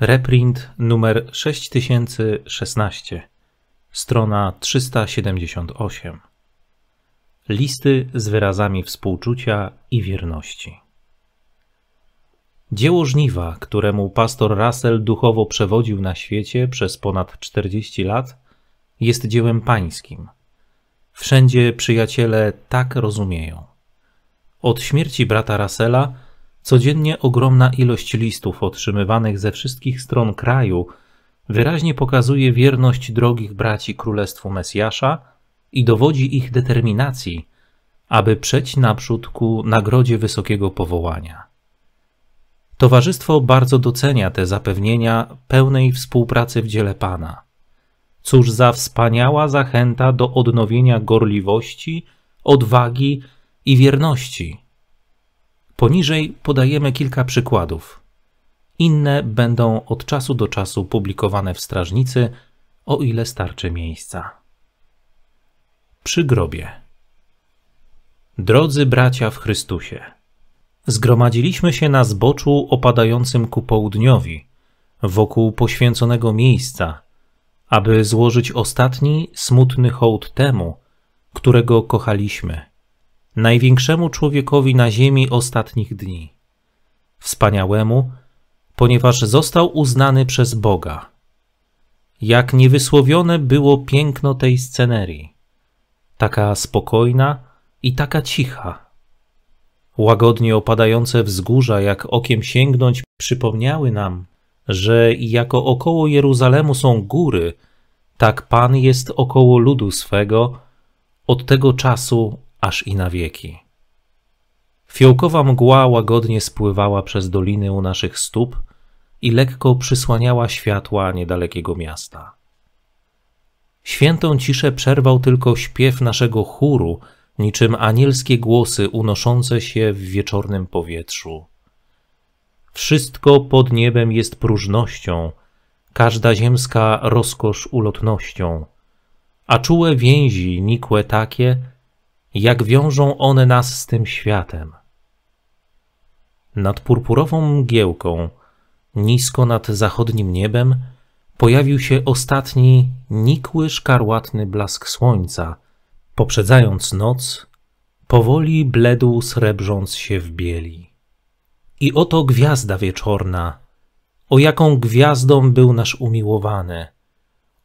Reprint numer 6016, strona 378. Listy z wyrazami współczucia i wierności. Dzieło żniwa, któremu pastor Russell duchowo przewodził na świecie przez ponad 40 lat, jest dziełem pańskim. Wszędzie przyjaciele tak rozumieją. Od śmierci brata Russella Codziennie ogromna ilość listów otrzymywanych ze wszystkich stron kraju wyraźnie pokazuje wierność drogich braci Królestwu Mesjasza i dowodzi ich determinacji, aby przejść naprzód ku nagrodzie wysokiego powołania. Towarzystwo bardzo docenia te zapewnienia pełnej współpracy w dziele Pana. Cóż za wspaniała zachęta do odnowienia gorliwości, odwagi i wierności Poniżej podajemy kilka przykładów. Inne będą od czasu do czasu publikowane w strażnicy, o ile starczy miejsca. Przy grobie. Drodzy bracia w Chrystusie, zgromadziliśmy się na zboczu opadającym ku południowi, wokół poświęconego miejsca, aby złożyć ostatni smutny hołd temu, którego kochaliśmy, największemu człowiekowi na ziemi ostatnich dni. Wspaniałemu, ponieważ został uznany przez Boga. Jak niewysłowione było piękno tej scenerii, taka spokojna i taka cicha. Łagodnie opadające wzgórza, jak okiem sięgnąć, przypomniały nam, że jako około Jeruzalemu są góry, tak Pan jest około ludu swego od tego czasu, aż i na wieki. Fiołkowa mgła łagodnie spływała przez doliny u naszych stóp i lekko przysłaniała światła niedalekiego miasta. Świętą ciszę przerwał tylko śpiew naszego chóru, niczym anielskie głosy unoszące się w wieczornym powietrzu. Wszystko pod niebem jest próżnością, każda ziemska rozkosz ulotnością, a czułe więzi nikłe takie, jak wiążą one nas z tym światem. Nad purpurową mgiełką, nisko nad zachodnim niebem, pojawił się ostatni, nikły, szkarłatny blask słońca, poprzedzając noc, powoli bledł srebrząc się w bieli. I oto gwiazda wieczorna, o jaką gwiazdą był nasz umiłowany.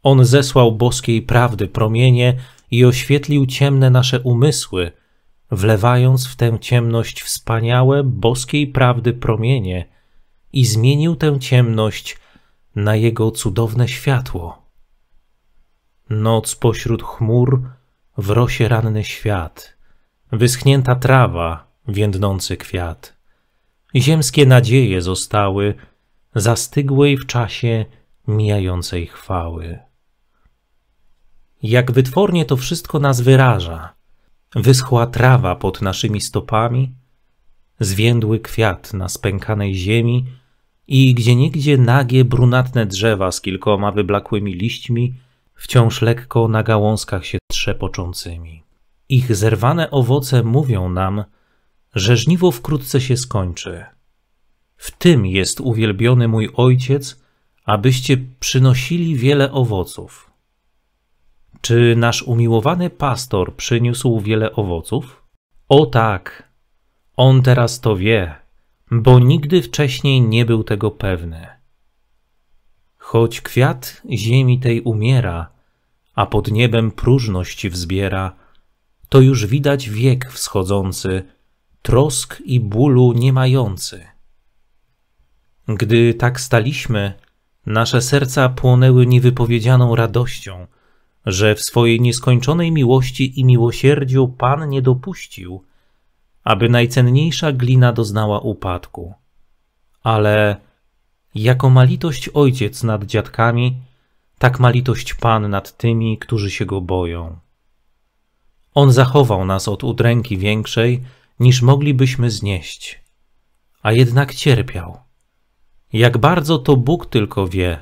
On zesłał boskiej prawdy promienie, i oświetlił ciemne nasze umysły, wlewając w tę ciemność wspaniałe boskiej prawdy promienie i zmienił tę ciemność na jego cudowne światło. Noc pośród chmur wrosie ranny świat, wyschnięta trawa, więdnący kwiat. Ziemskie nadzieje zostały zastygłej w czasie mijającej chwały jak wytwornie to wszystko nas wyraża. Wyschła trawa pod naszymi stopami, zwiędły kwiat na spękanej ziemi i gdzieniegdzie nagie brunatne drzewa z kilkoma wyblakłymi liśćmi, wciąż lekko na gałązkach się trzepoczącymi. Ich zerwane owoce mówią nam, że żniwo wkrótce się skończy. W tym jest uwielbiony mój ojciec, abyście przynosili wiele owoców. Czy nasz umiłowany pastor przyniósł wiele owoców? O tak, on teraz to wie, bo nigdy wcześniej nie był tego pewny. Choć kwiat ziemi tej umiera, a pod niebem próżność wzbiera, to już widać wiek wschodzący, trosk i bólu nie mający. Gdy tak staliśmy, nasze serca płonęły niewypowiedzianą radością – że w swojej nieskończonej miłości i miłosierdziu Pan nie dopuścił, aby najcenniejsza glina doznała upadku. Ale jako ma litość ojciec nad dziadkami, tak ma litość Pan nad tymi, którzy się go boją. On zachował nas od udręki większej, niż moglibyśmy znieść, a jednak cierpiał. Jak bardzo to Bóg tylko wie,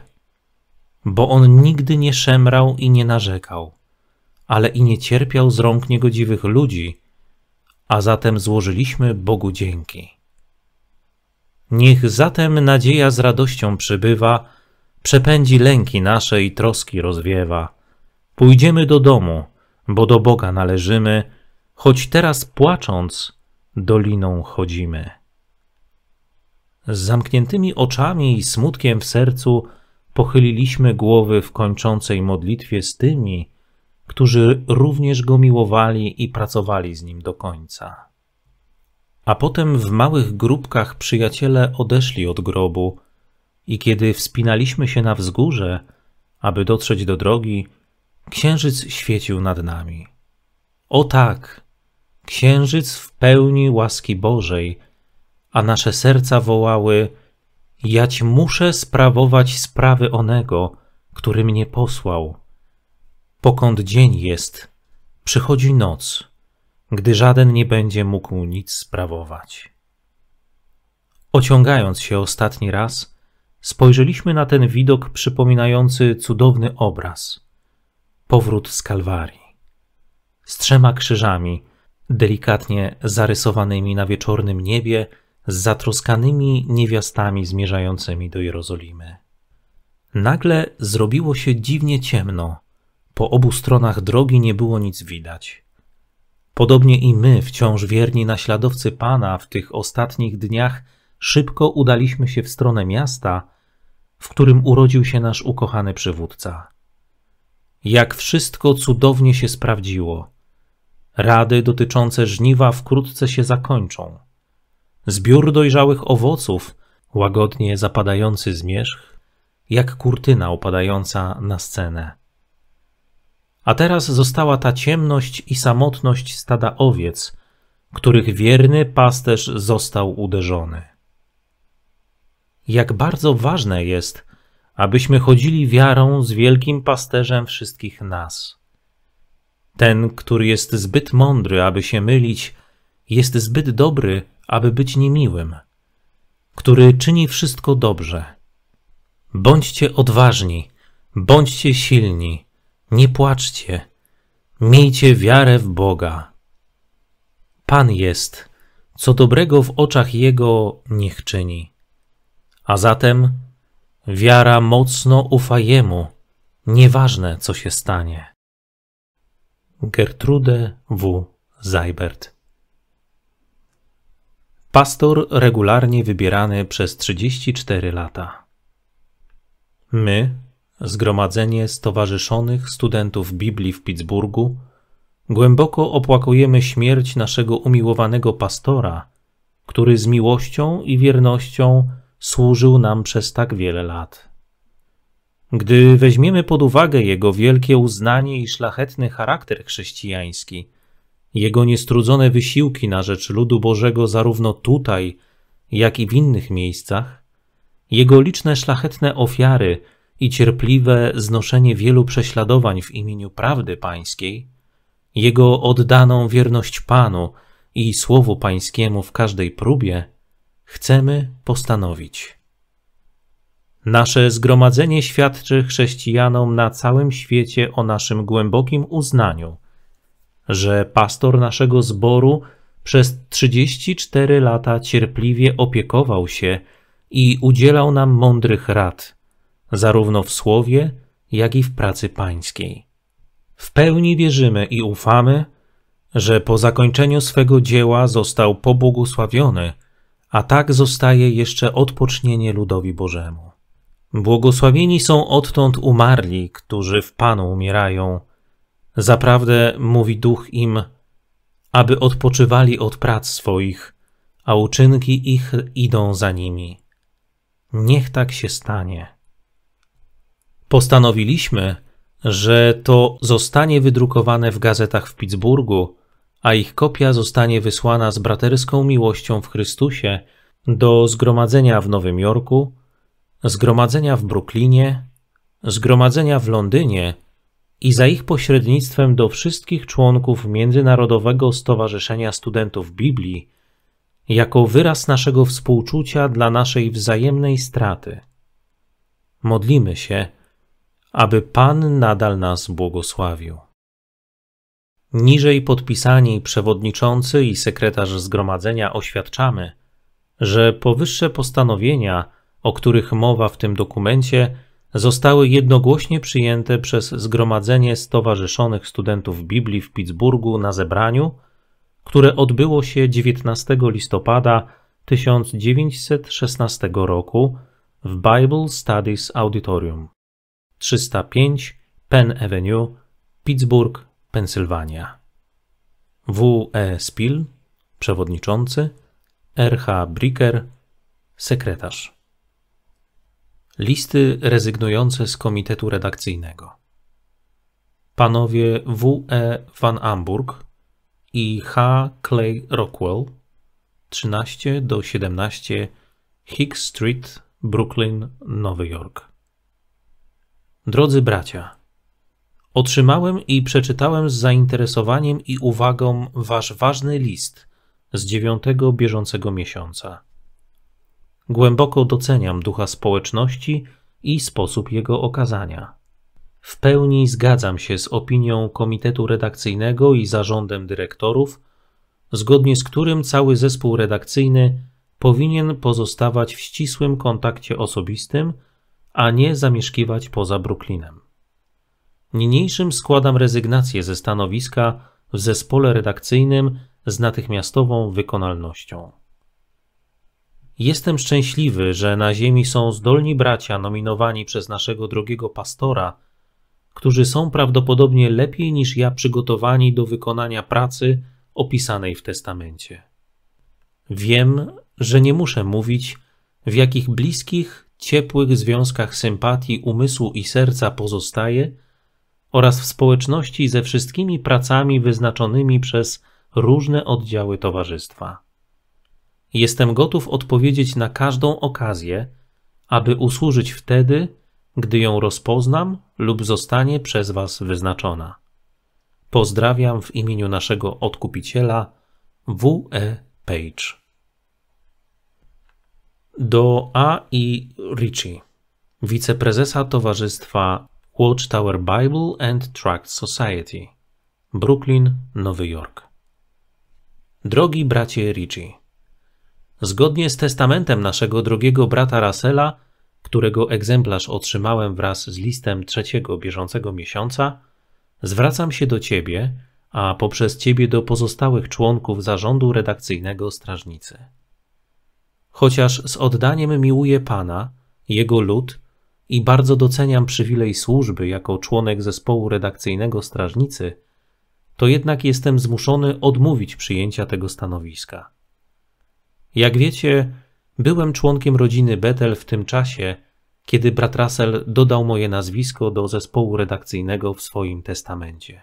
bo on nigdy nie szemrał i nie narzekał, ale i nie cierpiał z rąk niegodziwych ludzi, a zatem złożyliśmy Bogu dzięki. Niech zatem nadzieja z radością przybywa, przepędzi lęki nasze i troski rozwiewa. Pójdziemy do domu, bo do Boga należymy, choć teraz płacząc, doliną chodzimy. Z zamkniętymi oczami i smutkiem w sercu pochyliliśmy głowy w kończącej modlitwie z tymi, którzy również go miłowali i pracowali z nim do końca. A potem w małych grupkach przyjaciele odeszli od grobu i kiedy wspinaliśmy się na wzgórze, aby dotrzeć do drogi, księżyc świecił nad nami. O tak, księżyc w pełni łaski Bożej, a nasze serca wołały – Jać muszę sprawować sprawy onego, który mnie posłał. Pokąd dzień jest, przychodzi noc, gdy żaden nie będzie mógł nic sprawować. Ociągając się ostatni raz, spojrzeliśmy na ten widok przypominający cudowny obraz. Powrót z Kalwarii. Z trzema krzyżami, delikatnie zarysowanymi na wieczornym niebie, z zatroskanymi niewiastami zmierzającymi do Jerozolimy. Nagle zrobiło się dziwnie ciemno. Po obu stronach drogi nie było nic widać. Podobnie i my, wciąż wierni naśladowcy Pana, w tych ostatnich dniach szybko udaliśmy się w stronę miasta, w którym urodził się nasz ukochany przywódca. Jak wszystko cudownie się sprawdziło. Rady dotyczące żniwa wkrótce się zakończą zbiór dojrzałych owoców, łagodnie zapadający zmierzch, jak kurtyna opadająca na scenę. A teraz została ta ciemność i samotność stada owiec, których wierny pasterz został uderzony. Jak bardzo ważne jest, abyśmy chodzili wiarą z wielkim pasterzem wszystkich nas. Ten, który jest zbyt mądry, aby się mylić, jest zbyt dobry, aby być niemiłym, który czyni wszystko dobrze. Bądźcie odważni, bądźcie silni, nie płaczcie, miejcie wiarę w Boga. Pan jest, co dobrego w oczach Jego niech czyni. A zatem wiara mocno ufa Jemu, nieważne co się stanie. Gertrude W. Zajbert Pastor regularnie wybierany przez 34 lata. My, zgromadzenie Stowarzyszonych Studentów Biblii w Pittsburghu, głęboko opłakujemy śmierć naszego umiłowanego pastora, który z miłością i wiernością służył nam przez tak wiele lat. Gdy weźmiemy pod uwagę jego wielkie uznanie i szlachetny charakter chrześcijański – jego niestrudzone wysiłki na rzecz ludu Bożego zarówno tutaj, jak i w innych miejscach, jego liczne szlachetne ofiary i cierpliwe znoszenie wielu prześladowań w imieniu prawdy pańskiej, jego oddaną wierność Panu i słowu pańskiemu w każdej próbie, chcemy postanowić. Nasze zgromadzenie świadczy chrześcijanom na całym świecie o naszym głębokim uznaniu – że pastor naszego zboru przez 34 lata cierpliwie opiekował się i udzielał nam mądrych rad, zarówno w słowie, jak i w pracy pańskiej. W pełni wierzymy i ufamy, że po zakończeniu swego dzieła został pobłogosławiony, a tak zostaje jeszcze odpocznienie ludowi Bożemu. Błogosławieni są odtąd umarli, którzy w Panu umierają. Zaprawdę mówi duch im, aby odpoczywali od prac swoich, a uczynki ich idą za nimi. Niech tak się stanie. Postanowiliśmy, że to zostanie wydrukowane w gazetach w Pittsburgu, a ich kopia zostanie wysłana z braterską miłością w Chrystusie do zgromadzenia w Nowym Jorku, zgromadzenia w Brooklynie, zgromadzenia w Londynie i za ich pośrednictwem do wszystkich członków Międzynarodowego Stowarzyszenia Studentów Biblii jako wyraz naszego współczucia dla naszej wzajemnej straty. Modlimy się, aby Pan nadal nas błogosławił. Niżej podpisani przewodniczący i sekretarz zgromadzenia oświadczamy, że powyższe postanowienia, o których mowa w tym dokumencie, zostały jednogłośnie przyjęte przez Zgromadzenie Stowarzyszonych Studentów Biblii w Pittsburghu na zebraniu, które odbyło się 19 listopada 1916 roku w Bible Studies Auditorium 305 Penn Avenue, Pittsburgh, Pensylwania. W. E. Spill, przewodniczący, R. H. Bricker, sekretarz. Listy rezygnujące z komitetu redakcyjnego. Panowie W. E. van Amburg i H. Clay Rockwell 13 do 17 Hicks Street, Brooklyn, Nowy Jork. Drodzy bracia, otrzymałem i przeczytałem z zainteresowaniem i uwagą wasz ważny list z dziewiątego bieżącego miesiąca Głęboko doceniam ducha społeczności i sposób jego okazania. W pełni zgadzam się z opinią komitetu redakcyjnego i zarządem dyrektorów, zgodnie z którym cały zespół redakcyjny powinien pozostawać w ścisłym kontakcie osobistym, a nie zamieszkiwać poza Brooklynem. Niniejszym składam rezygnację ze stanowiska w zespole redakcyjnym z natychmiastową wykonalnością. Jestem szczęśliwy, że na ziemi są zdolni bracia nominowani przez naszego drogiego pastora, którzy są prawdopodobnie lepiej niż ja przygotowani do wykonania pracy opisanej w testamencie. Wiem, że nie muszę mówić, w jakich bliskich, ciepłych związkach sympatii umysłu i serca pozostaje oraz w społeczności ze wszystkimi pracami wyznaczonymi przez różne oddziały towarzystwa. Jestem gotów odpowiedzieć na każdą okazję, aby usłużyć wtedy, gdy ją rozpoznam lub zostanie przez Was wyznaczona. Pozdrawiam w imieniu naszego odkupiciela W.E. Page. Do A. I. Ritchie, wiceprezesa Towarzystwa Watchtower Bible and Tract Society, Brooklyn, Nowy Jork. Drogi bracie Ritchie, Zgodnie z testamentem naszego drogiego brata Rasela, którego egzemplarz otrzymałem wraz z listem trzeciego bieżącego miesiąca, zwracam się do Ciebie, a poprzez Ciebie do pozostałych członków zarządu redakcyjnego Strażnicy. Chociaż z oddaniem miłuję Pana, Jego lud i bardzo doceniam przywilej służby jako członek zespołu redakcyjnego Strażnicy, to jednak jestem zmuszony odmówić przyjęcia tego stanowiska. Jak wiecie, byłem członkiem rodziny Betel w tym czasie, kiedy brat Russell dodał moje nazwisko do zespołu redakcyjnego w swoim testamencie.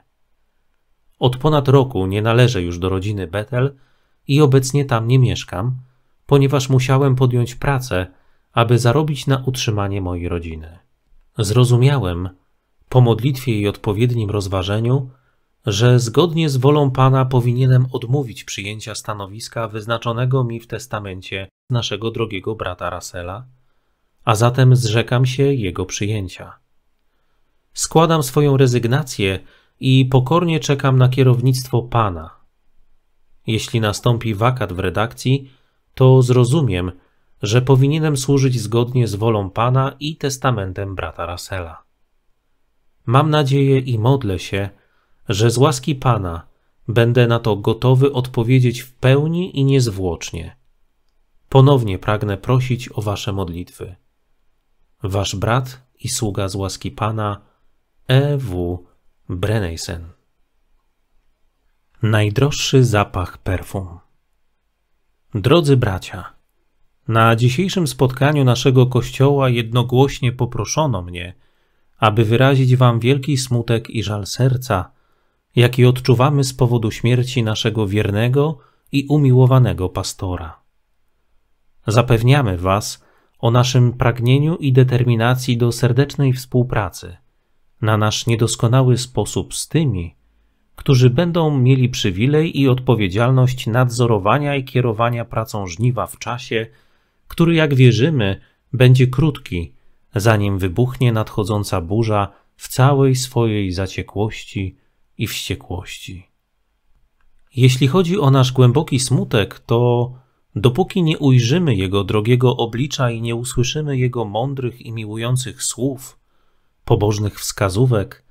Od ponad roku nie należę już do rodziny Betel i obecnie tam nie mieszkam, ponieważ musiałem podjąć pracę, aby zarobić na utrzymanie mojej rodziny. Zrozumiałem, po modlitwie i odpowiednim rozważeniu, że zgodnie z wolą Pana powinienem odmówić przyjęcia stanowiska wyznaczonego mi w testamencie naszego drogiego brata Rasela, a zatem zrzekam się jego przyjęcia. Składam swoją rezygnację i pokornie czekam na kierownictwo Pana. Jeśli nastąpi wakat w redakcji, to zrozumiem, że powinienem służyć zgodnie z wolą Pana i testamentem brata Rasela. Mam nadzieję i modlę się, że z łaski Pana będę na to gotowy odpowiedzieć w pełni i niezwłocznie. Ponownie pragnę prosić o Wasze modlitwy. Wasz brat i sługa z łaski Pana E. W. Breneisen. Najdroższy zapach perfum. Drodzy bracia, na dzisiejszym spotkaniu naszego kościoła jednogłośnie poproszono mnie, aby wyrazić Wam wielki smutek i żal serca jaki odczuwamy z powodu śmierci naszego wiernego i umiłowanego pastora. Zapewniamy Was o naszym pragnieniu i determinacji do serdecznej współpracy na nasz niedoskonały sposób z tymi, którzy będą mieli przywilej i odpowiedzialność nadzorowania i kierowania pracą żniwa w czasie, który, jak wierzymy, będzie krótki, zanim wybuchnie nadchodząca burza w całej swojej zaciekłości i wściekłości. Jeśli chodzi o nasz głęboki smutek, to dopóki nie ujrzymy jego drogiego oblicza i nie usłyszymy jego mądrych i miłujących słów, pobożnych wskazówek,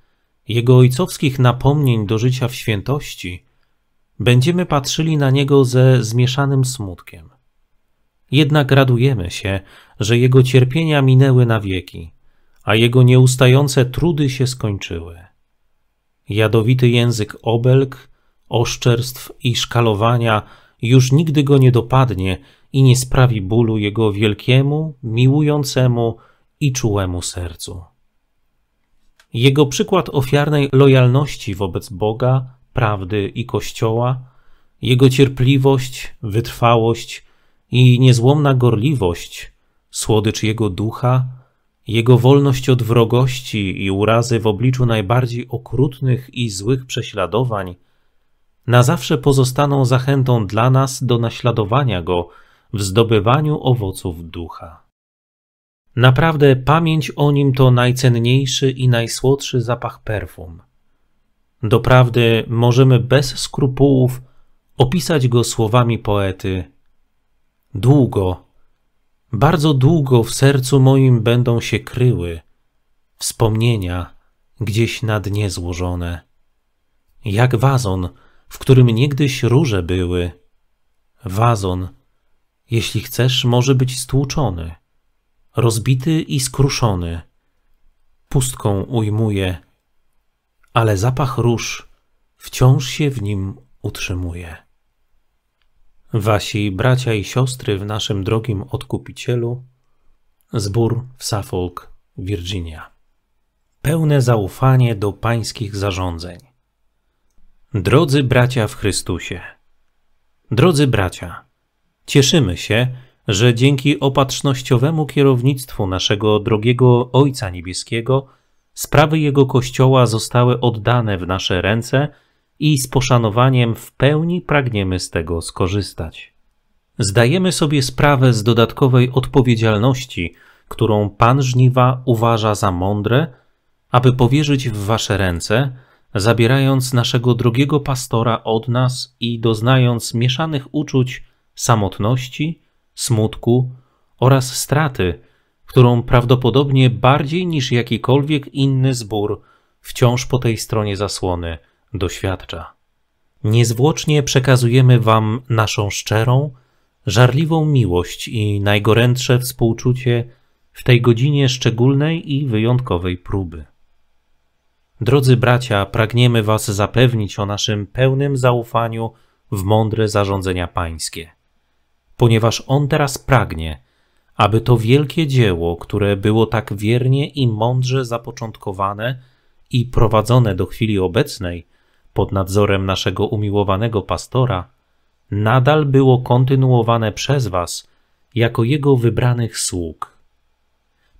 jego ojcowskich napomnień do życia w świętości, będziemy patrzyli na niego ze zmieszanym smutkiem. Jednak radujemy się, że jego cierpienia minęły na wieki, a jego nieustające trudy się skończyły. Jadowity język obelg, oszczerstw i szkalowania już nigdy go nie dopadnie i nie sprawi bólu jego wielkiemu, miłującemu i czułemu sercu. Jego przykład ofiarnej lojalności wobec Boga, prawdy i Kościoła, jego cierpliwość, wytrwałość i niezłomna gorliwość, słodycz jego ducha jego wolność od wrogości i urazy w obliczu najbardziej okrutnych i złych prześladowań na zawsze pozostaną zachętą dla nas do naśladowania go w zdobywaniu owoców ducha. Naprawdę pamięć o nim to najcenniejszy i najsłodszy zapach perfum. Doprawdy możemy bez skrupułów opisać go słowami poety. Długo, bardzo długo w sercu moim będą się kryły wspomnienia gdzieś na dnie złożone, jak wazon, w którym niegdyś róże były. Wazon, jeśli chcesz, może być stłuczony, rozbity i skruszony. Pustką ujmuje, ale zapach róż wciąż się w nim utrzymuje. Wasi bracia i siostry w naszym drogim odkupicielu, zbór w Suffolk, Virginia. Pełne zaufanie do pańskich zarządzeń. Drodzy bracia w Chrystusie. Drodzy bracia, cieszymy się, że dzięki opatrznościowemu kierownictwu naszego drogiego Ojca Niebieskiego sprawy Jego Kościoła zostały oddane w nasze ręce – i z poszanowaniem w pełni pragniemy z tego skorzystać. Zdajemy sobie sprawę z dodatkowej odpowiedzialności, którą Pan Żniwa uważa za mądre, aby powierzyć w Wasze ręce, zabierając naszego drogiego pastora od nas i doznając mieszanych uczuć samotności, smutku oraz straty, którą prawdopodobnie bardziej niż jakikolwiek inny zbór wciąż po tej stronie zasłony – doświadcza. Niezwłocznie przekazujemy Wam naszą szczerą, żarliwą miłość i najgorętsze współczucie w tej godzinie szczególnej i wyjątkowej próby. Drodzy bracia, pragniemy Was zapewnić o naszym pełnym zaufaniu w mądre zarządzenia Pańskie, ponieważ On teraz pragnie, aby to wielkie dzieło, które było tak wiernie i mądrze zapoczątkowane i prowadzone do chwili obecnej, pod nadzorem naszego umiłowanego pastora, nadal było kontynuowane przez Was jako Jego wybranych sług.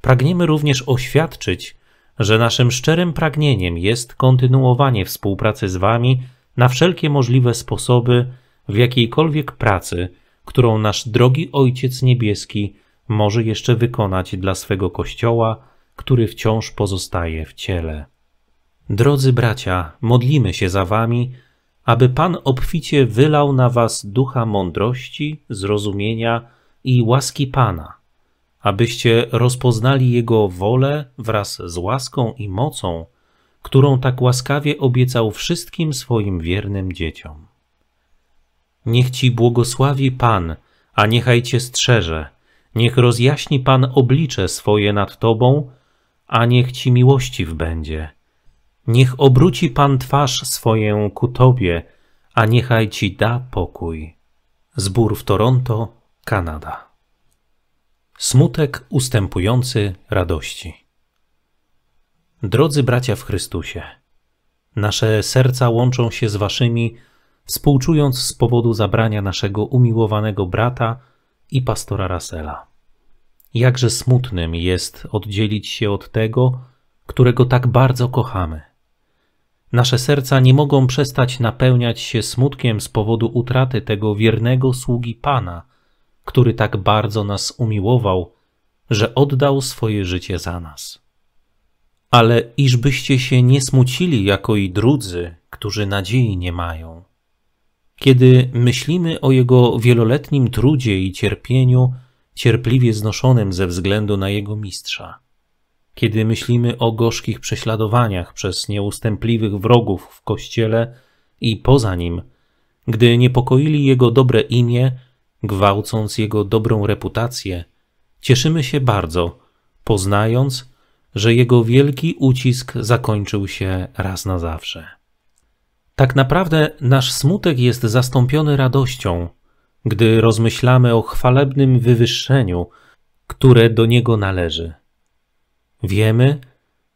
Pragniemy również oświadczyć, że naszym szczerym pragnieniem jest kontynuowanie współpracy z Wami na wszelkie możliwe sposoby w jakiejkolwiek pracy, którą nasz drogi Ojciec Niebieski może jeszcze wykonać dla swego Kościoła, który wciąż pozostaje w ciele. Drodzy bracia, modlimy się za wami, aby Pan obficie wylał na was ducha mądrości, zrozumienia i łaski Pana, abyście rozpoznali Jego wolę wraz z łaską i mocą, którą tak łaskawie obiecał wszystkim swoim wiernym dzieciom. Niech ci błogosławi Pan, a niechaj cię strzeże, niech rozjaśni Pan oblicze swoje nad tobą, a niech ci miłościw będzie – Niech obróci Pan twarz swoją ku Tobie, a niechaj Ci da pokój. Zbór w Toronto, Kanada. Smutek ustępujący radości. Drodzy bracia w Chrystusie, nasze serca łączą się z Waszymi, współczując z powodu zabrania naszego umiłowanego brata i pastora Rasela. Jakże smutnym jest oddzielić się od tego, którego tak bardzo kochamy. Nasze serca nie mogą przestać napełniać się smutkiem z powodu utraty tego wiernego sługi Pana, który tak bardzo nas umiłował, że oddał swoje życie za nas. Ale iżbyście się nie smucili jako i drudzy, którzy nadziei nie mają. Kiedy myślimy o Jego wieloletnim trudzie i cierpieniu, cierpliwie znoszonym ze względu na Jego mistrza, kiedy myślimy o gorzkich prześladowaniach przez nieustępliwych wrogów w kościele i poza nim, gdy niepokoili jego dobre imię, gwałcąc jego dobrą reputację, cieszymy się bardzo, poznając, że jego wielki ucisk zakończył się raz na zawsze. Tak naprawdę nasz smutek jest zastąpiony radością, gdy rozmyślamy o chwalebnym wywyższeniu, które do niego należy. Wiemy,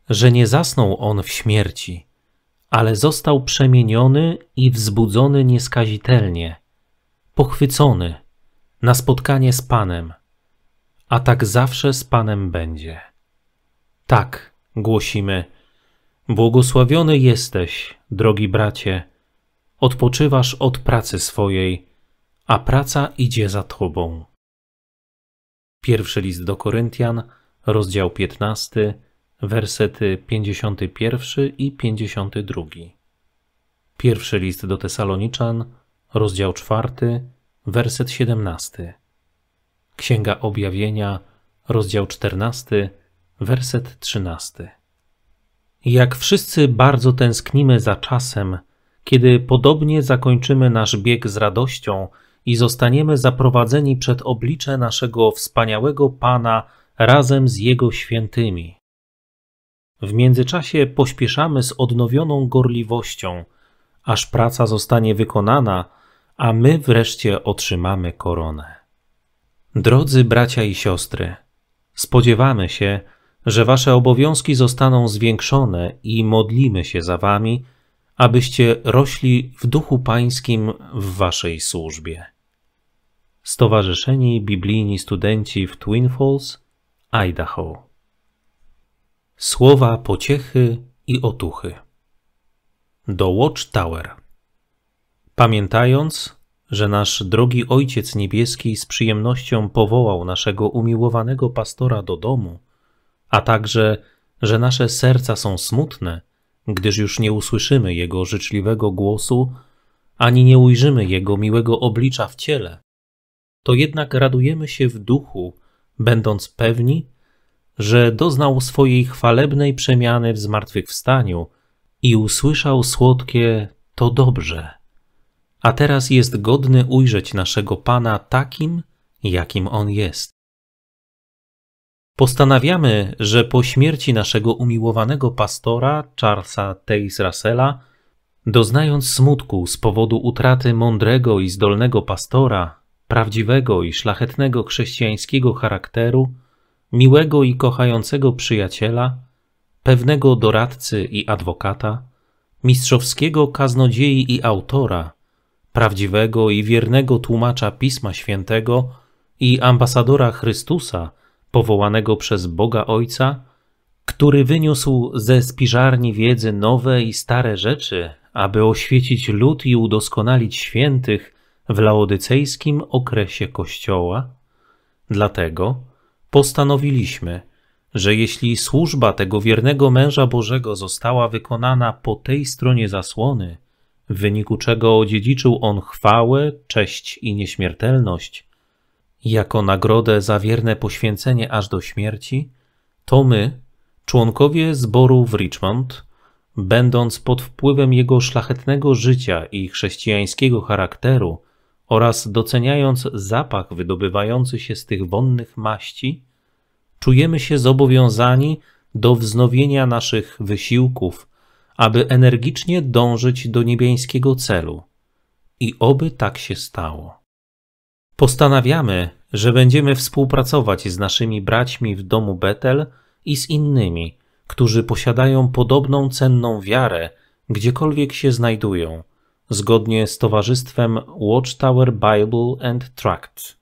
że nie zasnął on w śmierci, ale został przemieniony i wzbudzony nieskazitelnie, pochwycony na spotkanie z Panem, a tak zawsze z Panem będzie. Tak, głosimy. Błogosławiony jesteś, drogi bracie, odpoczywasz od pracy swojej, a praca idzie za tobą. Pierwszy list do Koryntian, rozdział 15, wersety 51 i 52. Pierwszy list do Tesaloniczan, rozdział 4, werset 17. Księga Objawienia, rozdział 14, werset 13. Jak wszyscy bardzo tęsknimy za czasem, kiedy podobnie zakończymy nasz bieg z radością i zostaniemy zaprowadzeni przed oblicze naszego wspaniałego Pana razem z Jego świętymi. W międzyczasie pośpieszamy z odnowioną gorliwością, aż praca zostanie wykonana, a my wreszcie otrzymamy koronę. Drodzy bracia i siostry, spodziewamy się, że Wasze obowiązki zostaną zwiększone i modlimy się za Wami, abyście rośli w duchu Pańskim w Waszej służbie. Stowarzyszeni Biblijni Studenci w Twin Falls Idaho. Słowa pociechy i otuchy. Do Tower. Pamiętając, że nasz drogi Ojciec Niebieski z przyjemnością powołał naszego umiłowanego pastora do domu, a także, że nasze serca są smutne, gdyż już nie usłyszymy Jego życzliwego głosu, ani nie ujrzymy Jego miłego oblicza w ciele, to jednak radujemy się w duchu będąc pewni, że doznał swojej chwalebnej przemiany w zmartwychwstaniu i usłyszał słodkie to dobrze, a teraz jest godny ujrzeć naszego Pana takim, jakim On jest. Postanawiamy, że po śmierci naszego umiłowanego pastora Charlesa Teis Russella, doznając smutku z powodu utraty mądrego i zdolnego pastora, prawdziwego i szlachetnego chrześcijańskiego charakteru, miłego i kochającego przyjaciela, pewnego doradcy i adwokata, mistrzowskiego kaznodziei i autora, prawdziwego i wiernego tłumacza Pisma Świętego i ambasadora Chrystusa, powołanego przez Boga Ojca, który wyniósł ze spiżarni wiedzy nowe i stare rzeczy, aby oświecić lud i udoskonalić świętych, w laodycejskim okresie Kościoła, dlatego postanowiliśmy, że jeśli służba tego wiernego męża Bożego została wykonana po tej stronie zasłony, w wyniku czego odziedziczył on chwałę, cześć i nieśmiertelność, jako nagrodę za wierne poświęcenie aż do śmierci, to my, członkowie zboru w Richmond, będąc pod wpływem jego szlachetnego życia i chrześcijańskiego charakteru, oraz doceniając zapach wydobywający się z tych wonnych maści, czujemy się zobowiązani do wznowienia naszych wysiłków, aby energicznie dążyć do niebiańskiego celu. I oby tak się stało. Postanawiamy, że będziemy współpracować z naszymi braćmi w domu Betel i z innymi, którzy posiadają podobną cenną wiarę, gdziekolwiek się znajdują, zgodnie z towarzystwem Watchtower Bible and Tract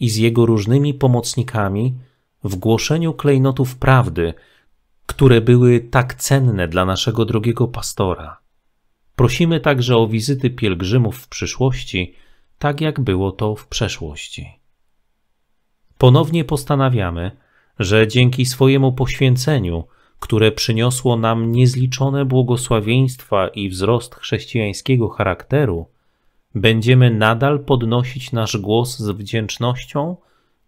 i z jego różnymi pomocnikami w głoszeniu klejnotów prawdy, które były tak cenne dla naszego drogiego pastora. Prosimy także o wizyty pielgrzymów w przyszłości, tak jak było to w przeszłości. Ponownie postanawiamy, że dzięki swojemu poświęceniu które przyniosło nam niezliczone błogosławieństwa i wzrost chrześcijańskiego charakteru, będziemy nadal podnosić nasz głos z wdzięcznością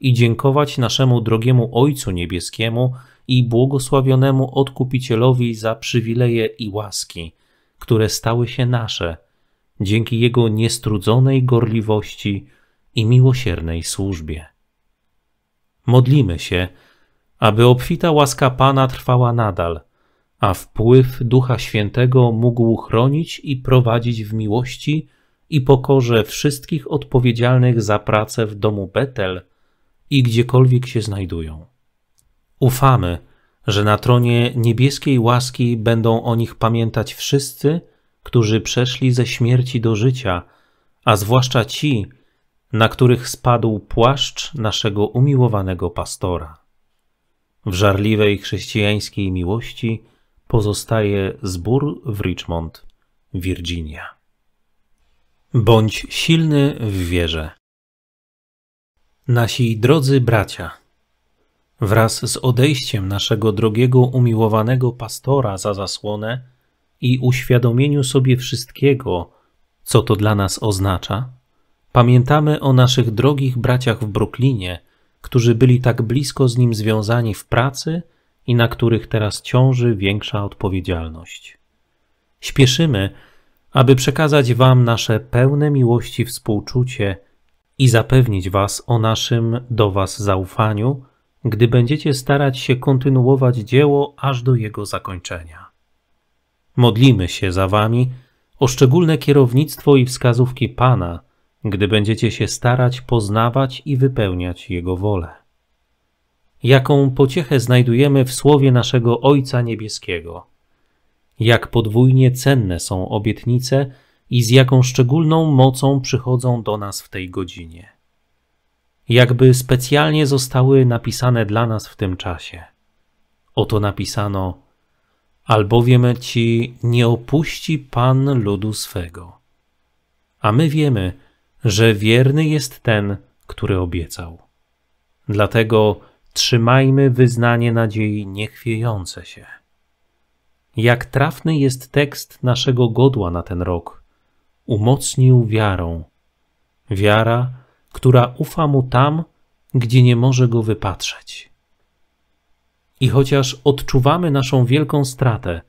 i dziękować naszemu drogiemu Ojcu Niebieskiemu i błogosławionemu Odkupicielowi za przywileje i łaski, które stały się nasze, dzięki Jego niestrudzonej gorliwości i miłosiernej służbie. Modlimy się, aby obfita łaska Pana trwała nadal, a wpływ Ducha Świętego mógł chronić i prowadzić w miłości i pokorze wszystkich odpowiedzialnych za pracę w domu Betel i gdziekolwiek się znajdują. Ufamy, że na tronie niebieskiej łaski będą o nich pamiętać wszyscy, którzy przeszli ze śmierci do życia, a zwłaszcza ci, na których spadł płaszcz naszego umiłowanego pastora. W żarliwej chrześcijańskiej miłości pozostaje zbór w Richmond, Virginia. Bądź silny w wierze. Nasi drodzy bracia, wraz z odejściem naszego drogiego, umiłowanego pastora za zasłonę i uświadomieniu sobie wszystkiego, co to dla nas oznacza, pamiętamy o naszych drogich braciach w Brooklinie – którzy byli tak blisko z nim związani w pracy i na których teraz ciąży większa odpowiedzialność. Śpieszymy, aby przekazać Wam nasze pełne miłości współczucie i zapewnić Was o naszym do Was zaufaniu, gdy będziecie starać się kontynuować dzieło aż do jego zakończenia. Modlimy się za Wami o szczególne kierownictwo i wskazówki Pana – gdy będziecie się starać poznawać i wypełniać Jego wolę. Jaką pociechę znajdujemy w słowie naszego Ojca Niebieskiego? Jak podwójnie cenne są obietnice i z jaką szczególną mocą przychodzą do nas w tej godzinie? Jakby specjalnie zostały napisane dla nas w tym czasie. Oto napisano: Albowiem ci nie opuści Pan ludu swego. A my wiemy, że wierny jest ten, który obiecał. Dlatego trzymajmy wyznanie nadziei niechwiejące się. Jak trafny jest tekst naszego godła na ten rok, umocnił wiarą. Wiara, która ufa mu tam, gdzie nie może go wypatrzeć. I chociaż odczuwamy naszą wielką stratę,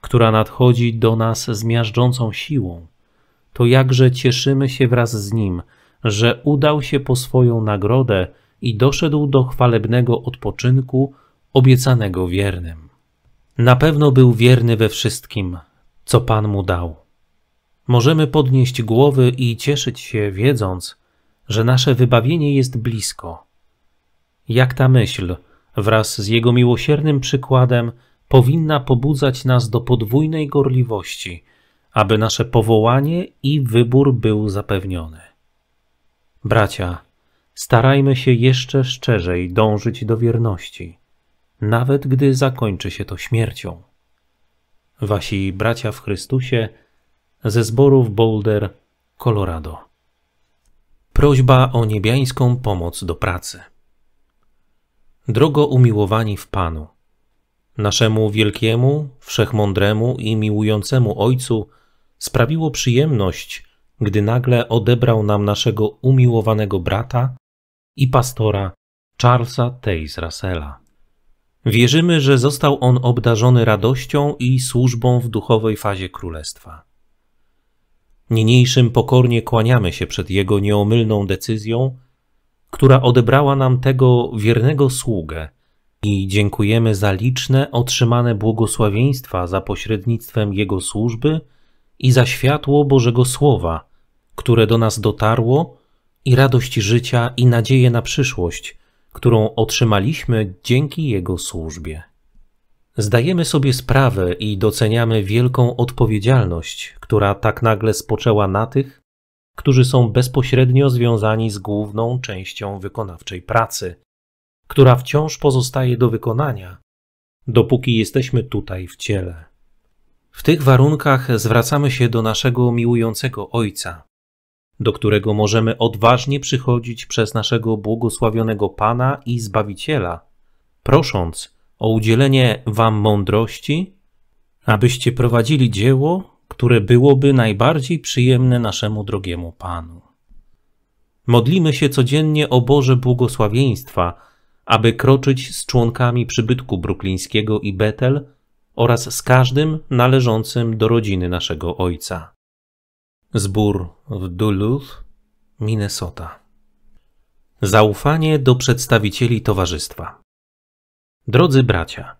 która nadchodzi do nas zmiażdżącą siłą, to jakże cieszymy się wraz z Nim, że udał się po swoją nagrodę i doszedł do chwalebnego odpoczynku obiecanego wiernym. Na pewno był wierny we wszystkim, co Pan mu dał. Możemy podnieść głowy i cieszyć się, wiedząc, że nasze wybawienie jest blisko. Jak ta myśl, wraz z Jego miłosiernym przykładem, powinna pobudzać nas do podwójnej gorliwości, aby nasze powołanie i wybór był zapewniony. Bracia, starajmy się jeszcze szczerzej dążyć do wierności, nawet gdy zakończy się to śmiercią. Wasi bracia w Chrystusie ze zborów Boulder, Colorado. Prośba o niebiańską pomoc do pracy. Drogo umiłowani w Panu, naszemu wielkiemu, wszechmądremu i miłującemu Ojcu, sprawiło przyjemność, gdy nagle odebrał nam naszego umiłowanego brata i pastora Charlesa Taze Russella. Wierzymy, że został on obdarzony radością i służbą w duchowej fazie królestwa. Niniejszym pokornie kłaniamy się przed jego nieomylną decyzją, która odebrała nam tego wiernego sługę i dziękujemy za liczne otrzymane błogosławieństwa za pośrednictwem jego służby i za światło Bożego Słowa, które do nas dotarło, i radość życia i nadzieję na przyszłość, którą otrzymaliśmy dzięki Jego służbie. Zdajemy sobie sprawę i doceniamy wielką odpowiedzialność, która tak nagle spoczęła na tych, którzy są bezpośrednio związani z główną częścią wykonawczej pracy, która wciąż pozostaje do wykonania, dopóki jesteśmy tutaj w ciele. W tych warunkach zwracamy się do naszego miłującego Ojca, do którego możemy odważnie przychodzić przez naszego błogosławionego Pana i Zbawiciela, prosząc o udzielenie Wam mądrości, abyście prowadzili dzieło, które byłoby najbardziej przyjemne naszemu drogiemu Panu. Modlimy się codziennie o Boże błogosławieństwa, aby kroczyć z członkami przybytku bruklińskiego i Betel oraz z każdym należącym do rodziny naszego ojca. Zbór w Duluth, Minnesota. Zaufanie do przedstawicieli towarzystwa. Drodzy bracia,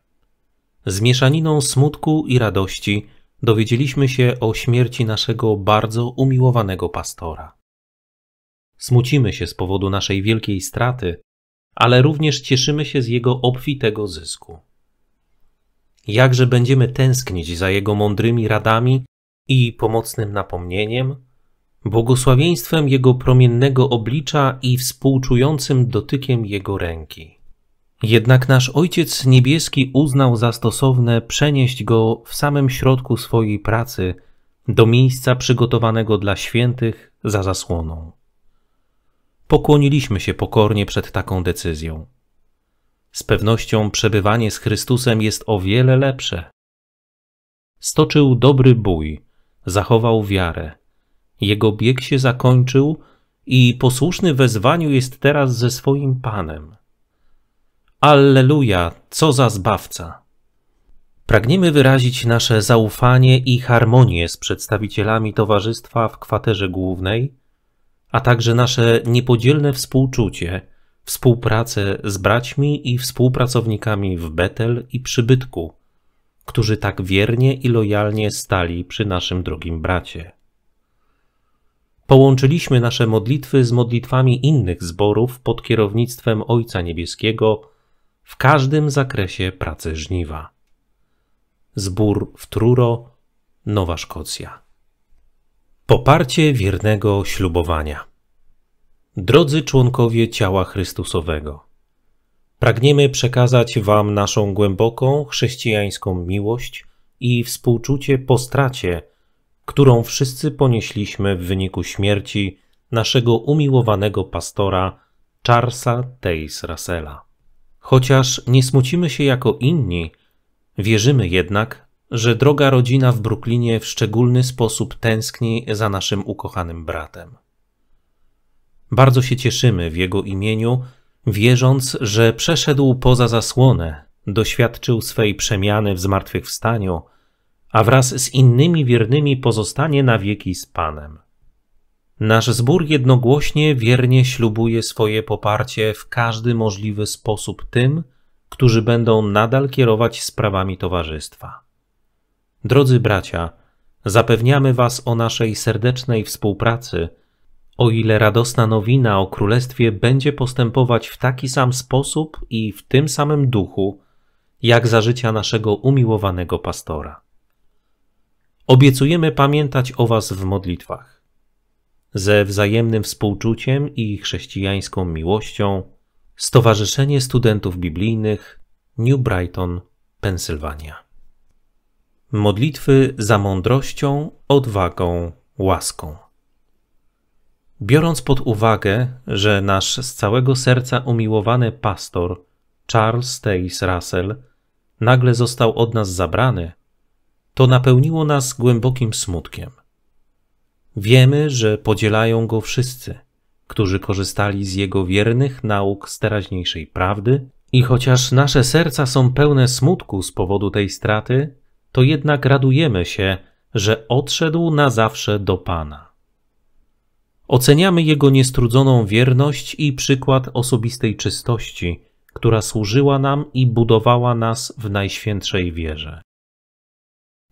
z mieszaniną smutku i radości dowiedzieliśmy się o śmierci naszego bardzo umiłowanego pastora. Smucimy się z powodu naszej wielkiej straty, ale również cieszymy się z jego obfitego zysku. Jakże będziemy tęsknić za Jego mądrymi radami i pomocnym napomnieniem, błogosławieństwem Jego promiennego oblicza i współczującym dotykiem Jego ręki. Jednak nasz Ojciec Niebieski uznał za stosowne przenieść go w samym środku swojej pracy do miejsca przygotowanego dla świętych za zasłoną. Pokłoniliśmy się pokornie przed taką decyzją. Z pewnością przebywanie z Chrystusem jest o wiele lepsze. Stoczył dobry bój, zachował wiarę. Jego bieg się zakończył i posłuszny wezwaniu jest teraz ze swoim Panem. Alleluja, co za zbawca! Pragniemy wyrazić nasze zaufanie i harmonię z przedstawicielami towarzystwa w kwaterze głównej, a także nasze niepodzielne współczucie współpracę z braćmi i współpracownikami w Betel i przybytku, którzy tak wiernie i lojalnie stali przy naszym drogim bracie. Połączyliśmy nasze modlitwy z modlitwami innych zborów pod kierownictwem Ojca Niebieskiego w każdym zakresie pracy żniwa. Zbór w Truro, Nowa Szkocja. Poparcie wiernego ślubowania. Drodzy członkowie ciała Chrystusowego, pragniemy przekazać Wam naszą głęboką chrześcijańską miłość i współczucie po stracie, którą wszyscy ponieśliśmy w wyniku śmierci naszego umiłowanego pastora Charlesa Teis Russella. Chociaż nie smucimy się jako inni, wierzymy jednak, że droga rodzina w Brooklynie w szczególny sposób tęskni za naszym ukochanym bratem. Bardzo się cieszymy w Jego imieniu, wierząc, że przeszedł poza zasłonę, doświadczył swej przemiany w zmartwychwstaniu, a wraz z innymi wiernymi pozostanie na wieki z Panem. Nasz zbór jednogłośnie wiernie ślubuje swoje poparcie w każdy możliwy sposób tym, którzy będą nadal kierować sprawami towarzystwa. Drodzy bracia, zapewniamy Was o naszej serdecznej współpracy – o ile radosna nowina o Królestwie będzie postępować w taki sam sposób i w tym samym duchu, jak za życia naszego umiłowanego pastora. Obiecujemy pamiętać o Was w modlitwach. Ze wzajemnym współczuciem i chrześcijańską miłością, Stowarzyszenie Studentów Biblijnych New Brighton, Pensylwania. Modlitwy za mądrością, odwagą, łaską. Biorąc pod uwagę, że nasz z całego serca umiłowany pastor Charles Taze Russell nagle został od nas zabrany, to napełniło nas głębokim smutkiem. Wiemy, że podzielają go wszyscy, którzy korzystali z jego wiernych nauk z teraźniejszej prawdy, i chociaż nasze serca są pełne smutku z powodu tej straty, to jednak radujemy się, że odszedł na zawsze do Pana. Oceniamy jego niestrudzoną wierność i przykład osobistej czystości, która służyła nam i budowała nas w najświętszej wierze.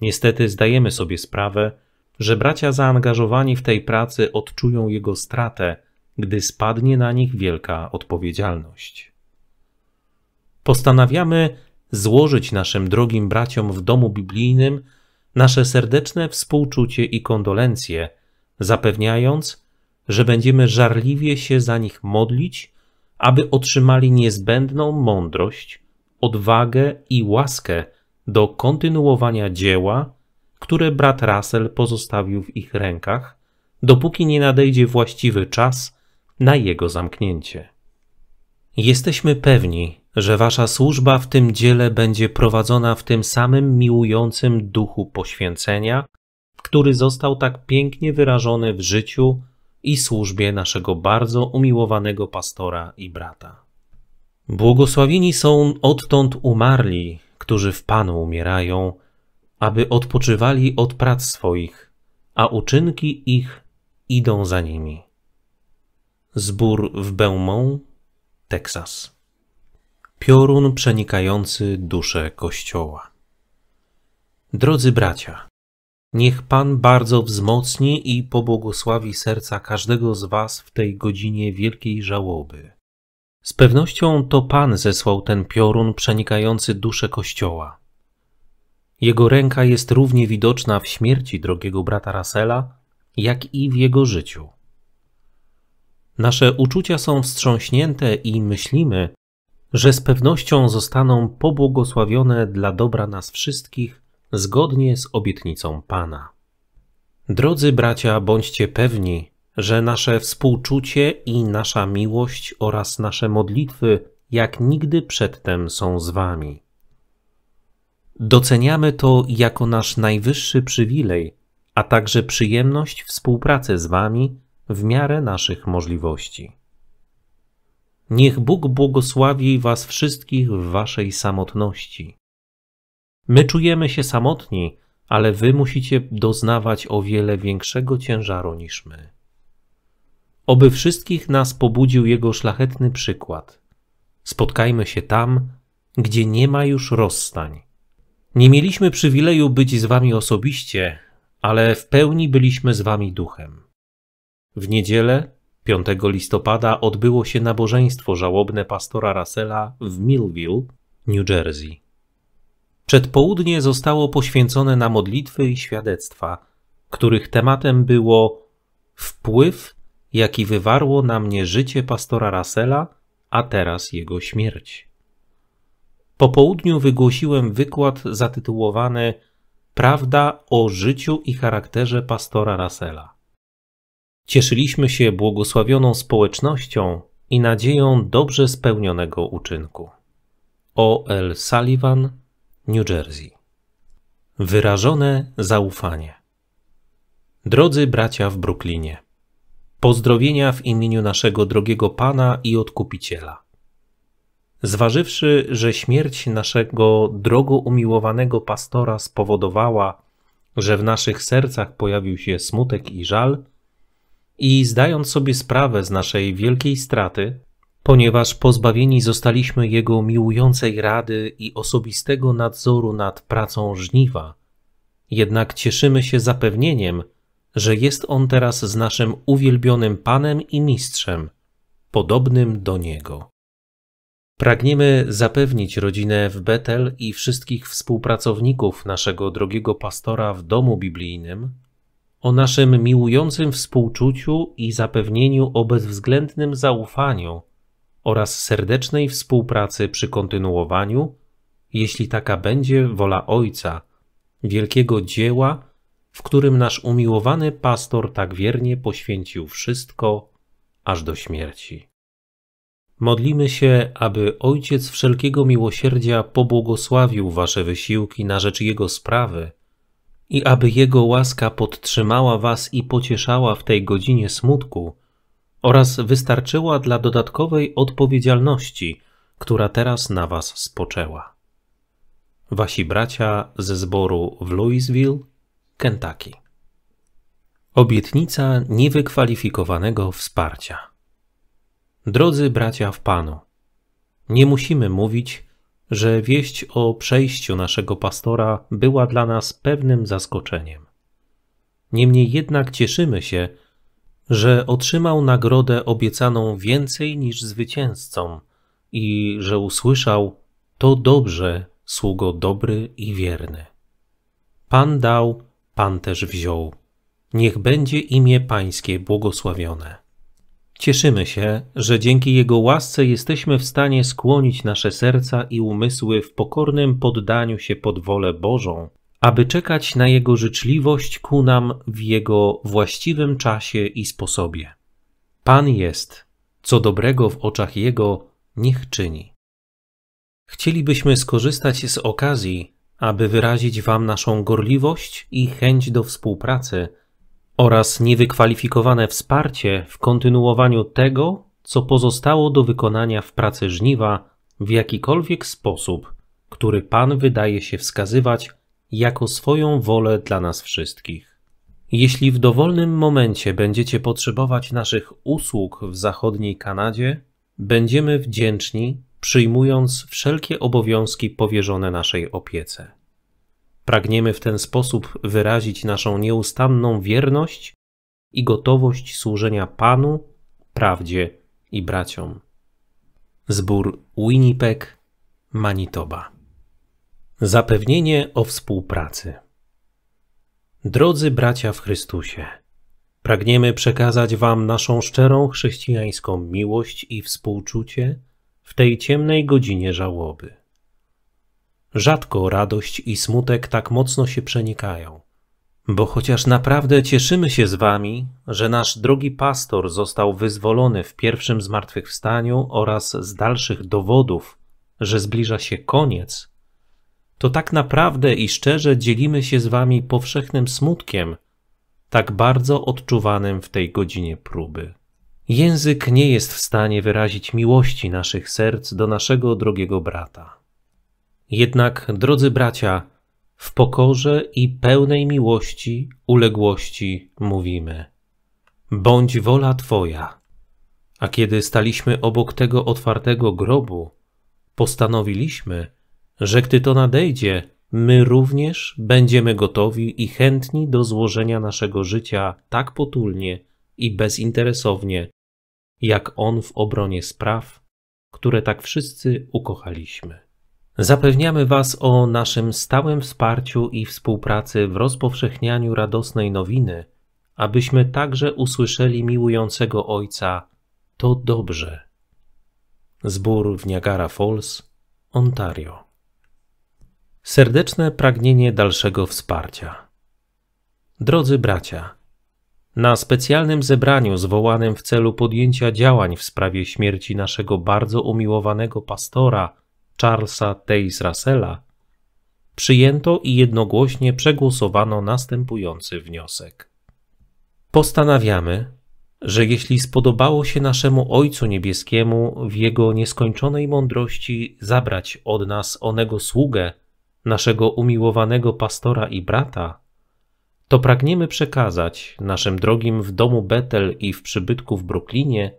Niestety zdajemy sobie sprawę, że bracia zaangażowani w tej pracy odczują jego stratę, gdy spadnie na nich wielka odpowiedzialność. Postanawiamy złożyć naszym drogim braciom w domu biblijnym nasze serdeczne współczucie i kondolencje, zapewniając, że będziemy żarliwie się za nich modlić, aby otrzymali niezbędną mądrość, odwagę i łaskę do kontynuowania dzieła, które brat Russell pozostawił w ich rękach, dopóki nie nadejdzie właściwy czas na jego zamknięcie. Jesteśmy pewni, że Wasza służba w tym dziele będzie prowadzona w tym samym miłującym duchu poświęcenia, który został tak pięknie wyrażony w życiu i służbie naszego bardzo umiłowanego pastora i brata. Błogosławieni są odtąd umarli, którzy w Panu umierają, aby odpoczywali od prac swoich, a uczynki ich idą za nimi. Zbór w Beaumont, Teksas. Piorun przenikający duszę Kościoła. Drodzy bracia, Niech Pan bardzo wzmocni i pobłogosławi serca każdego z Was w tej godzinie wielkiej żałoby. Z pewnością to Pan zesłał ten piorun przenikający duszę Kościoła. Jego ręka jest równie widoczna w śmierci drogiego brata Rasela, jak i w jego życiu. Nasze uczucia są wstrząśnięte i myślimy, że z pewnością zostaną pobłogosławione dla dobra nas wszystkich zgodnie z obietnicą Pana. Drodzy bracia, bądźcie pewni, że nasze współczucie i nasza miłość oraz nasze modlitwy jak nigdy przedtem są z Wami. Doceniamy to jako nasz najwyższy przywilej, a także przyjemność współpracy z Wami w miarę naszych możliwości. Niech Bóg błogosławi Was wszystkich w Waszej samotności. My czujemy się samotni, ale wy musicie doznawać o wiele większego ciężaru niż my. Oby wszystkich nas pobudził jego szlachetny przykład. Spotkajmy się tam, gdzie nie ma już rozstań. Nie mieliśmy przywileju być z wami osobiście, ale w pełni byliśmy z wami duchem. W niedzielę, 5 listopada, odbyło się nabożeństwo żałobne pastora Russella w Millville, New Jersey. Przedpołudnie zostało poświęcone na modlitwy i świadectwa, których tematem było wpływ, jaki wywarło na mnie życie pastora Rasela, a teraz jego śmierć. Po południu wygłosiłem wykład zatytułowany Prawda o życiu i charakterze pastora Rasela. Cieszyliśmy się błogosławioną społecznością i nadzieją dobrze spełnionego uczynku. O. L. Sullivan, New Jersey. Wyrażone zaufanie. Drodzy bracia w Brooklynie, pozdrowienia w imieniu naszego drogiego Pana i Odkupiciela. Zważywszy, że śmierć naszego drogo umiłowanego pastora spowodowała, że w naszych sercach pojawił się smutek i żal, i zdając sobie sprawę z naszej wielkiej straty, ponieważ pozbawieni zostaliśmy Jego miłującej rady i osobistego nadzoru nad pracą żniwa, jednak cieszymy się zapewnieniem, że jest On teraz z naszym uwielbionym Panem i Mistrzem, podobnym do Niego. Pragniemy zapewnić rodzinę w Betel i wszystkich współpracowników naszego drogiego pastora w domu biblijnym o naszym miłującym współczuciu i zapewnieniu o bezwzględnym zaufaniu, oraz serdecznej współpracy przy kontynuowaniu, jeśli taka będzie wola Ojca, wielkiego dzieła, w którym nasz umiłowany pastor tak wiernie poświęcił wszystko aż do śmierci. Modlimy się, aby Ojciec wszelkiego miłosierdzia pobłogosławił Wasze wysiłki na rzecz Jego sprawy i aby Jego łaska podtrzymała Was i pocieszała w tej godzinie smutku oraz wystarczyła dla dodatkowej odpowiedzialności, która teraz na was spoczęła. Wasi bracia ze zboru w Louisville, Kentucky. Obietnica niewykwalifikowanego wsparcia. Drodzy bracia w Panu, nie musimy mówić, że wieść o przejściu naszego pastora była dla nas pewnym zaskoczeniem. Niemniej jednak cieszymy się, że otrzymał nagrodę obiecaną więcej niż zwycięzcom i że usłyszał: To dobrze, sługo dobry i wierny. Pan dał, Pan też wziął. Niech będzie imię Pańskie błogosławione. Cieszymy się, że dzięki Jego łasce jesteśmy w stanie skłonić nasze serca i umysły w pokornym poddaniu się pod wolę Bożą aby czekać na Jego życzliwość ku nam w Jego właściwym czasie i sposobie. Pan jest, co dobrego w oczach Jego niech czyni. Chcielibyśmy skorzystać z okazji, aby wyrazić Wam naszą gorliwość i chęć do współpracy oraz niewykwalifikowane wsparcie w kontynuowaniu tego, co pozostało do wykonania w pracy żniwa w jakikolwiek sposób, który Pan wydaje się wskazywać jako swoją wolę dla nas wszystkich. Jeśli w dowolnym momencie będziecie potrzebować naszych usług w zachodniej Kanadzie, będziemy wdzięczni, przyjmując wszelkie obowiązki powierzone naszej opiece. Pragniemy w ten sposób wyrazić naszą nieustanną wierność i gotowość służenia Panu, prawdzie i braciom. Zbór Winnipeg, Manitoba. Zapewnienie o współpracy. Drodzy bracia w Chrystusie, pragniemy przekazać Wam naszą szczerą chrześcijańską miłość i współczucie w tej ciemnej godzinie żałoby. Rzadko radość i smutek tak mocno się przenikają, bo chociaż naprawdę cieszymy się z Wami, że nasz drogi pastor został wyzwolony w pierwszym zmartwychwstaniu oraz z dalszych dowodów, że zbliża się koniec – to tak naprawdę i szczerze dzielimy się z Wami powszechnym smutkiem, tak bardzo odczuwanym w tej godzinie próby. Język nie jest w stanie wyrazić miłości naszych serc do naszego drogiego brata. Jednak, drodzy bracia, w pokorze i pełnej miłości, uległości mówimy: Bądź wola Twoja. A kiedy staliśmy obok tego otwartego grobu, postanowiliśmy, że gdy to nadejdzie, my również będziemy gotowi i chętni do złożenia naszego życia tak potulnie i bezinteresownie, jak On w obronie spraw, które tak wszyscy ukochaliśmy. Zapewniamy Was o naszym stałym wsparciu i współpracy w rozpowszechnianiu radosnej nowiny, abyśmy także usłyszeli miłującego Ojca: To dobrze. Zbór w Niagara Falls, Ontario. Serdeczne pragnienie dalszego wsparcia. Drodzy bracia, na specjalnym zebraniu zwołanym w celu podjęcia działań w sprawie śmierci naszego bardzo umiłowanego pastora Charlesa Tays Russella przyjęto i jednogłośnie przegłosowano następujący wniosek. Postanawiamy, że jeśli spodobało się naszemu Ojcu Niebieskiemu w Jego nieskończonej mądrości zabrać od nas onego sługę, naszego umiłowanego pastora i brata, to pragniemy przekazać naszym drogim w domu Betel i w przybytku w Brooklinie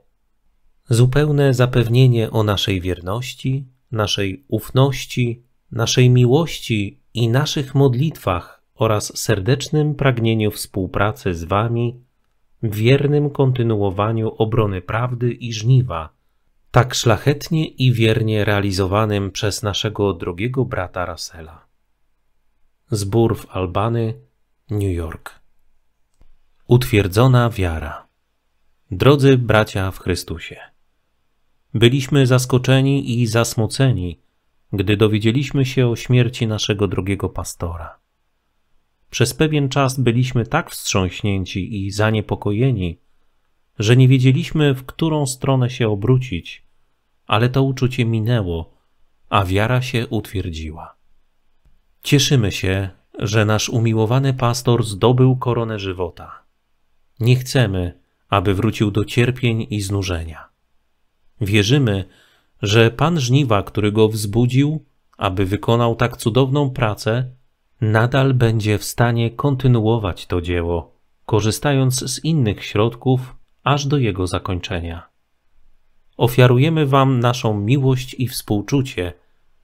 zupełne zapewnienie o naszej wierności, naszej ufności, naszej miłości i naszych modlitwach oraz serdecznym pragnieniu współpracy z Wami, wiernym kontynuowaniu obrony prawdy i żniwa tak szlachetnie i wiernie realizowanym przez naszego drogiego brata Russella. Zbór w Albany, New York. Utwierdzona wiara. Drodzy bracia w Chrystusie. Byliśmy zaskoczeni i zasmuceni, gdy dowiedzieliśmy się o śmierci naszego drogiego pastora. Przez pewien czas byliśmy tak wstrząśnięci i zaniepokojeni, że nie wiedzieliśmy, w którą stronę się obrócić, ale to uczucie minęło, a wiara się utwierdziła. Cieszymy się, że nasz umiłowany pastor zdobył koronę żywota. Nie chcemy, aby wrócił do cierpień i znużenia. Wierzymy, że Pan żniwa, który go wzbudził, aby wykonał tak cudowną pracę, nadal będzie w stanie kontynuować to dzieło, korzystając z innych środków, aż do jego zakończenia. Ofiarujemy Wam naszą miłość i współczucie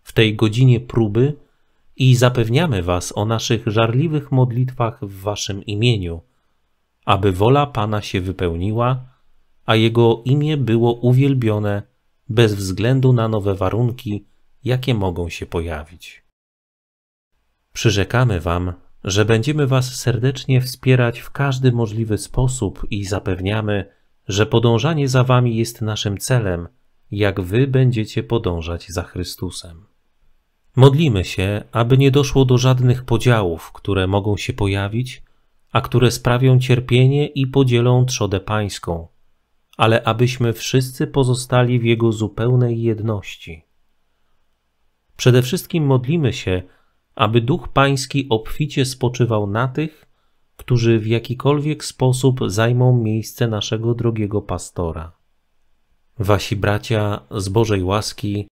w tej godzinie próby i zapewniamy Was o naszych żarliwych modlitwach w Waszym imieniu, aby wola Pana się wypełniła, a Jego imię było uwielbione bez względu na nowe warunki, jakie mogą się pojawić. Przyrzekamy Wam, że będziemy Was serdecznie wspierać w każdy możliwy sposób i zapewniamy, że podążanie za Wami jest naszym celem, jak Wy będziecie podążać za Chrystusem. Modlimy się, aby nie doszło do żadnych podziałów, które mogą się pojawić, a które sprawią cierpienie i podzielą trzodę pańską, ale abyśmy wszyscy pozostali w Jego zupełnej jedności. Przede wszystkim modlimy się, aby Duch Pański obficie spoczywał na tych, którzy w jakikolwiek sposób zajmą miejsce naszego drogiego pastora. Wasi bracia z Bożej łaski,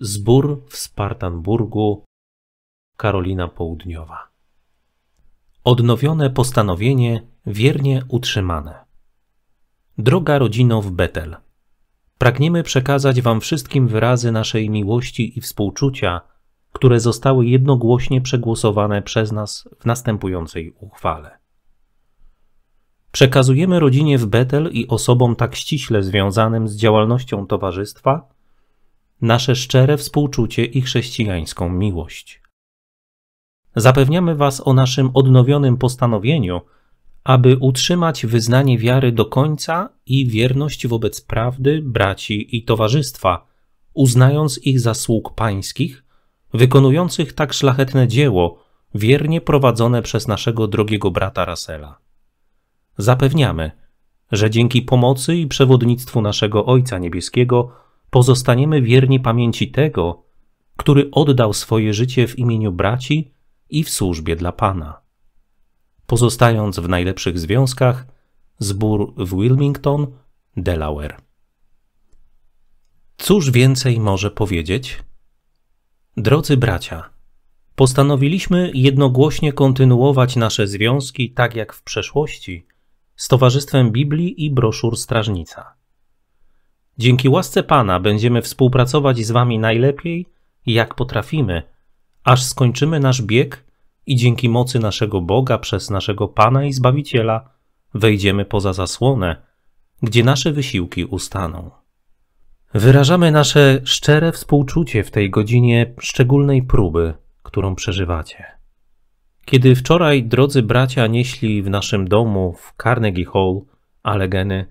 zbór w Spartanburgu, Karolina Południowa. Odnowione postanowienie wiernie utrzymane. Droga rodzino w Betel. Pragniemy przekazać Wam wszystkim wyrazy naszej miłości i współczucia – które zostały jednogłośnie przegłosowane przez nas w następującej uchwale. Przekazujemy rodzinie w Betel i osobom tak ściśle związanym z działalnością towarzystwa nasze szczere współczucie i chrześcijańską miłość. Zapewniamy Was o naszym odnowionym postanowieniu, aby utrzymać wyznanie wiary do końca i wierność wobec prawdy, braci i towarzystwa, uznając ich za sług pańskich wykonujących tak szlachetne dzieło, wiernie prowadzone przez naszego drogiego brata Rasela. Zapewniamy, że dzięki pomocy i przewodnictwu naszego Ojca Niebieskiego pozostaniemy wierni pamięci tego, który oddał swoje życie w imieniu braci i w służbie dla Pana. Pozostając w najlepszych związkach, zbór w Wilmington, Delaware. Cóż więcej może powiedzieć? Drodzy bracia, postanowiliśmy jednogłośnie kontynuować nasze związki, tak jak w przeszłości, z Towarzystwem Biblii i broszur Strażnica. Dzięki łasce Pana będziemy współpracować z Wami najlepiej, jak potrafimy, aż skończymy nasz bieg i dzięki mocy naszego Boga przez naszego Pana i Zbawiciela wejdziemy poza zasłonę, gdzie nasze wysiłki ustaną. Wyrażamy nasze szczere współczucie w tej godzinie szczególnej próby, którą przeżywacie. Kiedy wczoraj drodzy bracia nieśli w naszym domu w Carnegie Hall, alegeny,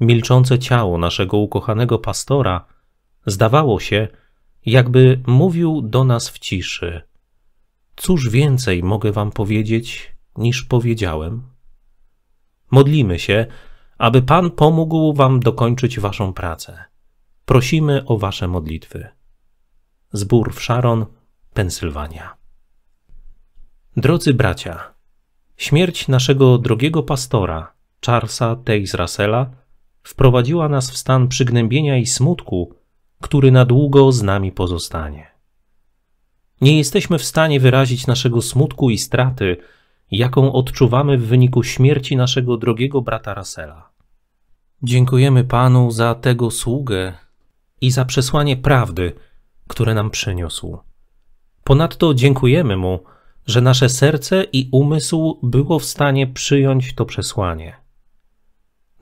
milczące ciało naszego ukochanego pastora, zdawało się, jakby mówił do nas w ciszy. Cóż więcej mogę wam powiedzieć, niż powiedziałem? Modlimy się, aby Pan pomógł wam dokończyć waszą pracę Prosimy o Wasze modlitwy. Zbór w Sharon, Pensylwania. Drodzy bracia, śmierć naszego drogiego pastora, Charlesa Tejs Russella, wprowadziła nas w stan przygnębienia i smutku, który na długo z nami pozostanie. Nie jesteśmy w stanie wyrazić naszego smutku i straty, jaką odczuwamy w wyniku śmierci naszego drogiego brata Rassela. Dziękujemy Panu za tego sługę, i za przesłanie prawdy, które nam przyniósł. Ponadto dziękujemy Mu, że nasze serce i umysł było w stanie przyjąć to przesłanie.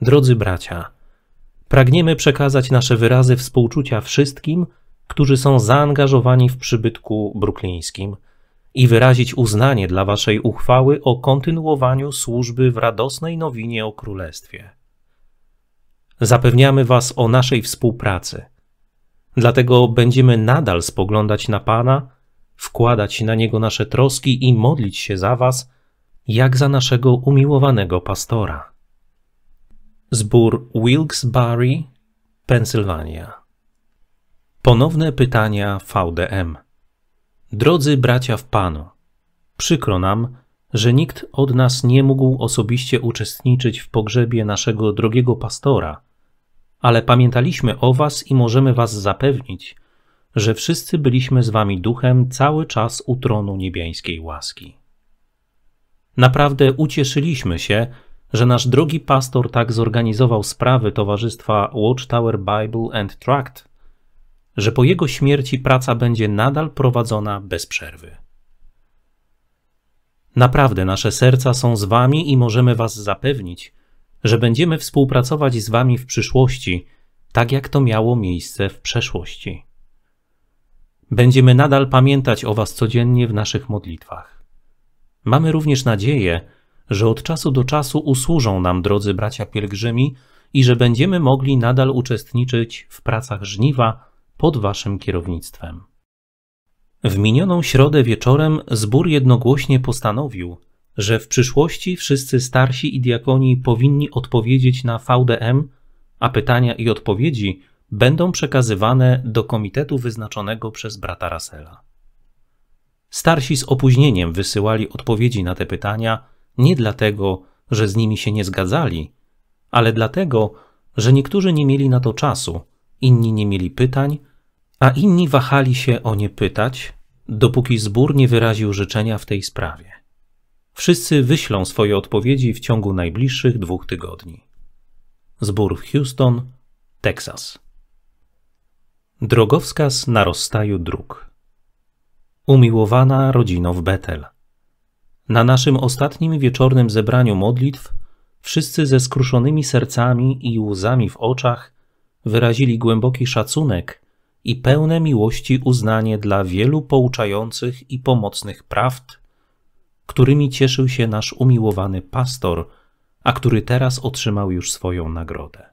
Drodzy bracia, pragniemy przekazać nasze wyrazy współczucia wszystkim, którzy są zaangażowani w przybytku bruklińskim i wyrazić uznanie dla Waszej uchwały o kontynuowaniu służby w radosnej nowinie o Królestwie. Zapewniamy Was o naszej współpracy – Dlatego będziemy nadal spoglądać na Pana, wkładać na Niego nasze troski i modlić się za Was, jak za naszego umiłowanego pastora. Zbór Wilkes-Barre, Pensylwania. Ponowne pytania VDM. Drodzy bracia w Panu, przykro nam, że nikt od nas nie mógł osobiście uczestniczyć w pogrzebie naszego drogiego pastora – ale pamiętaliśmy o Was i możemy Was zapewnić, że wszyscy byliśmy z Wami duchem cały czas u tronu niebiańskiej łaski. Naprawdę ucieszyliśmy się, że nasz drogi pastor tak zorganizował sprawy towarzystwa Watchtower Bible and Tract, że po jego śmierci praca będzie nadal prowadzona bez przerwy. Naprawdę nasze serca są z Wami i możemy Was zapewnić, że będziemy współpracować z Wami w przyszłości, tak jak to miało miejsce w przeszłości. Będziemy nadal pamiętać o Was codziennie w naszych modlitwach. Mamy również nadzieję, że od czasu do czasu usłużą nam drodzy bracia pielgrzymi i że będziemy mogli nadal uczestniczyć w pracach żniwa pod Waszym kierownictwem. W minioną środę wieczorem zbór jednogłośnie postanowił, że w przyszłości wszyscy starsi i diakoni powinni odpowiedzieć na VDM, a pytania i odpowiedzi będą przekazywane do komitetu wyznaczonego przez brata Rasela. Starsi z opóźnieniem wysyłali odpowiedzi na te pytania nie dlatego, że z nimi się nie zgadzali, ale dlatego, że niektórzy nie mieli na to czasu, inni nie mieli pytań, a inni wahali się o nie pytać, dopóki zbór nie wyraził życzenia w tej sprawie. Wszyscy wyślą swoje odpowiedzi w ciągu najbliższych dwóch tygodni. Zbór w Houston, Teksas. Drogowskaz na rozstaju dróg. Umiłowana rodzino w Betel. Na naszym ostatnim wieczornym zebraniu modlitw wszyscy ze skruszonymi sercami i łzami w oczach wyrazili głęboki szacunek i pełne miłości uznanie dla wielu pouczających i pomocnych prawd, którymi cieszył się nasz umiłowany pastor, a który teraz otrzymał już swoją nagrodę.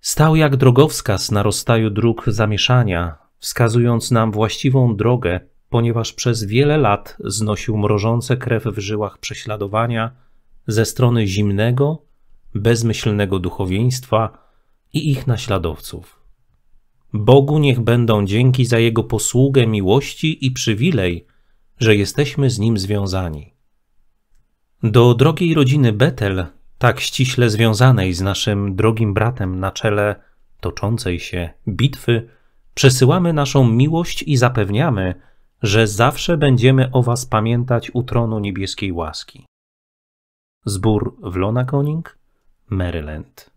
Stał jak drogowskaz na rozstaju dróg zamieszania, wskazując nam właściwą drogę, ponieważ przez wiele lat znosił mrożące krew w żyłach prześladowania ze strony zimnego, bezmyślnego duchowieństwa i ich naśladowców. Bogu niech będą dzięki za Jego posługę miłości i przywilej, że jesteśmy z Nim związani. Do drogiej rodziny Betel, tak ściśle związanej z naszym drogim bratem na czele toczącej się bitwy, przesyłamy naszą miłość i zapewniamy, że zawsze będziemy o Was pamiętać u tronu niebieskiej łaski. Zbór w Lonagoning, Maryland.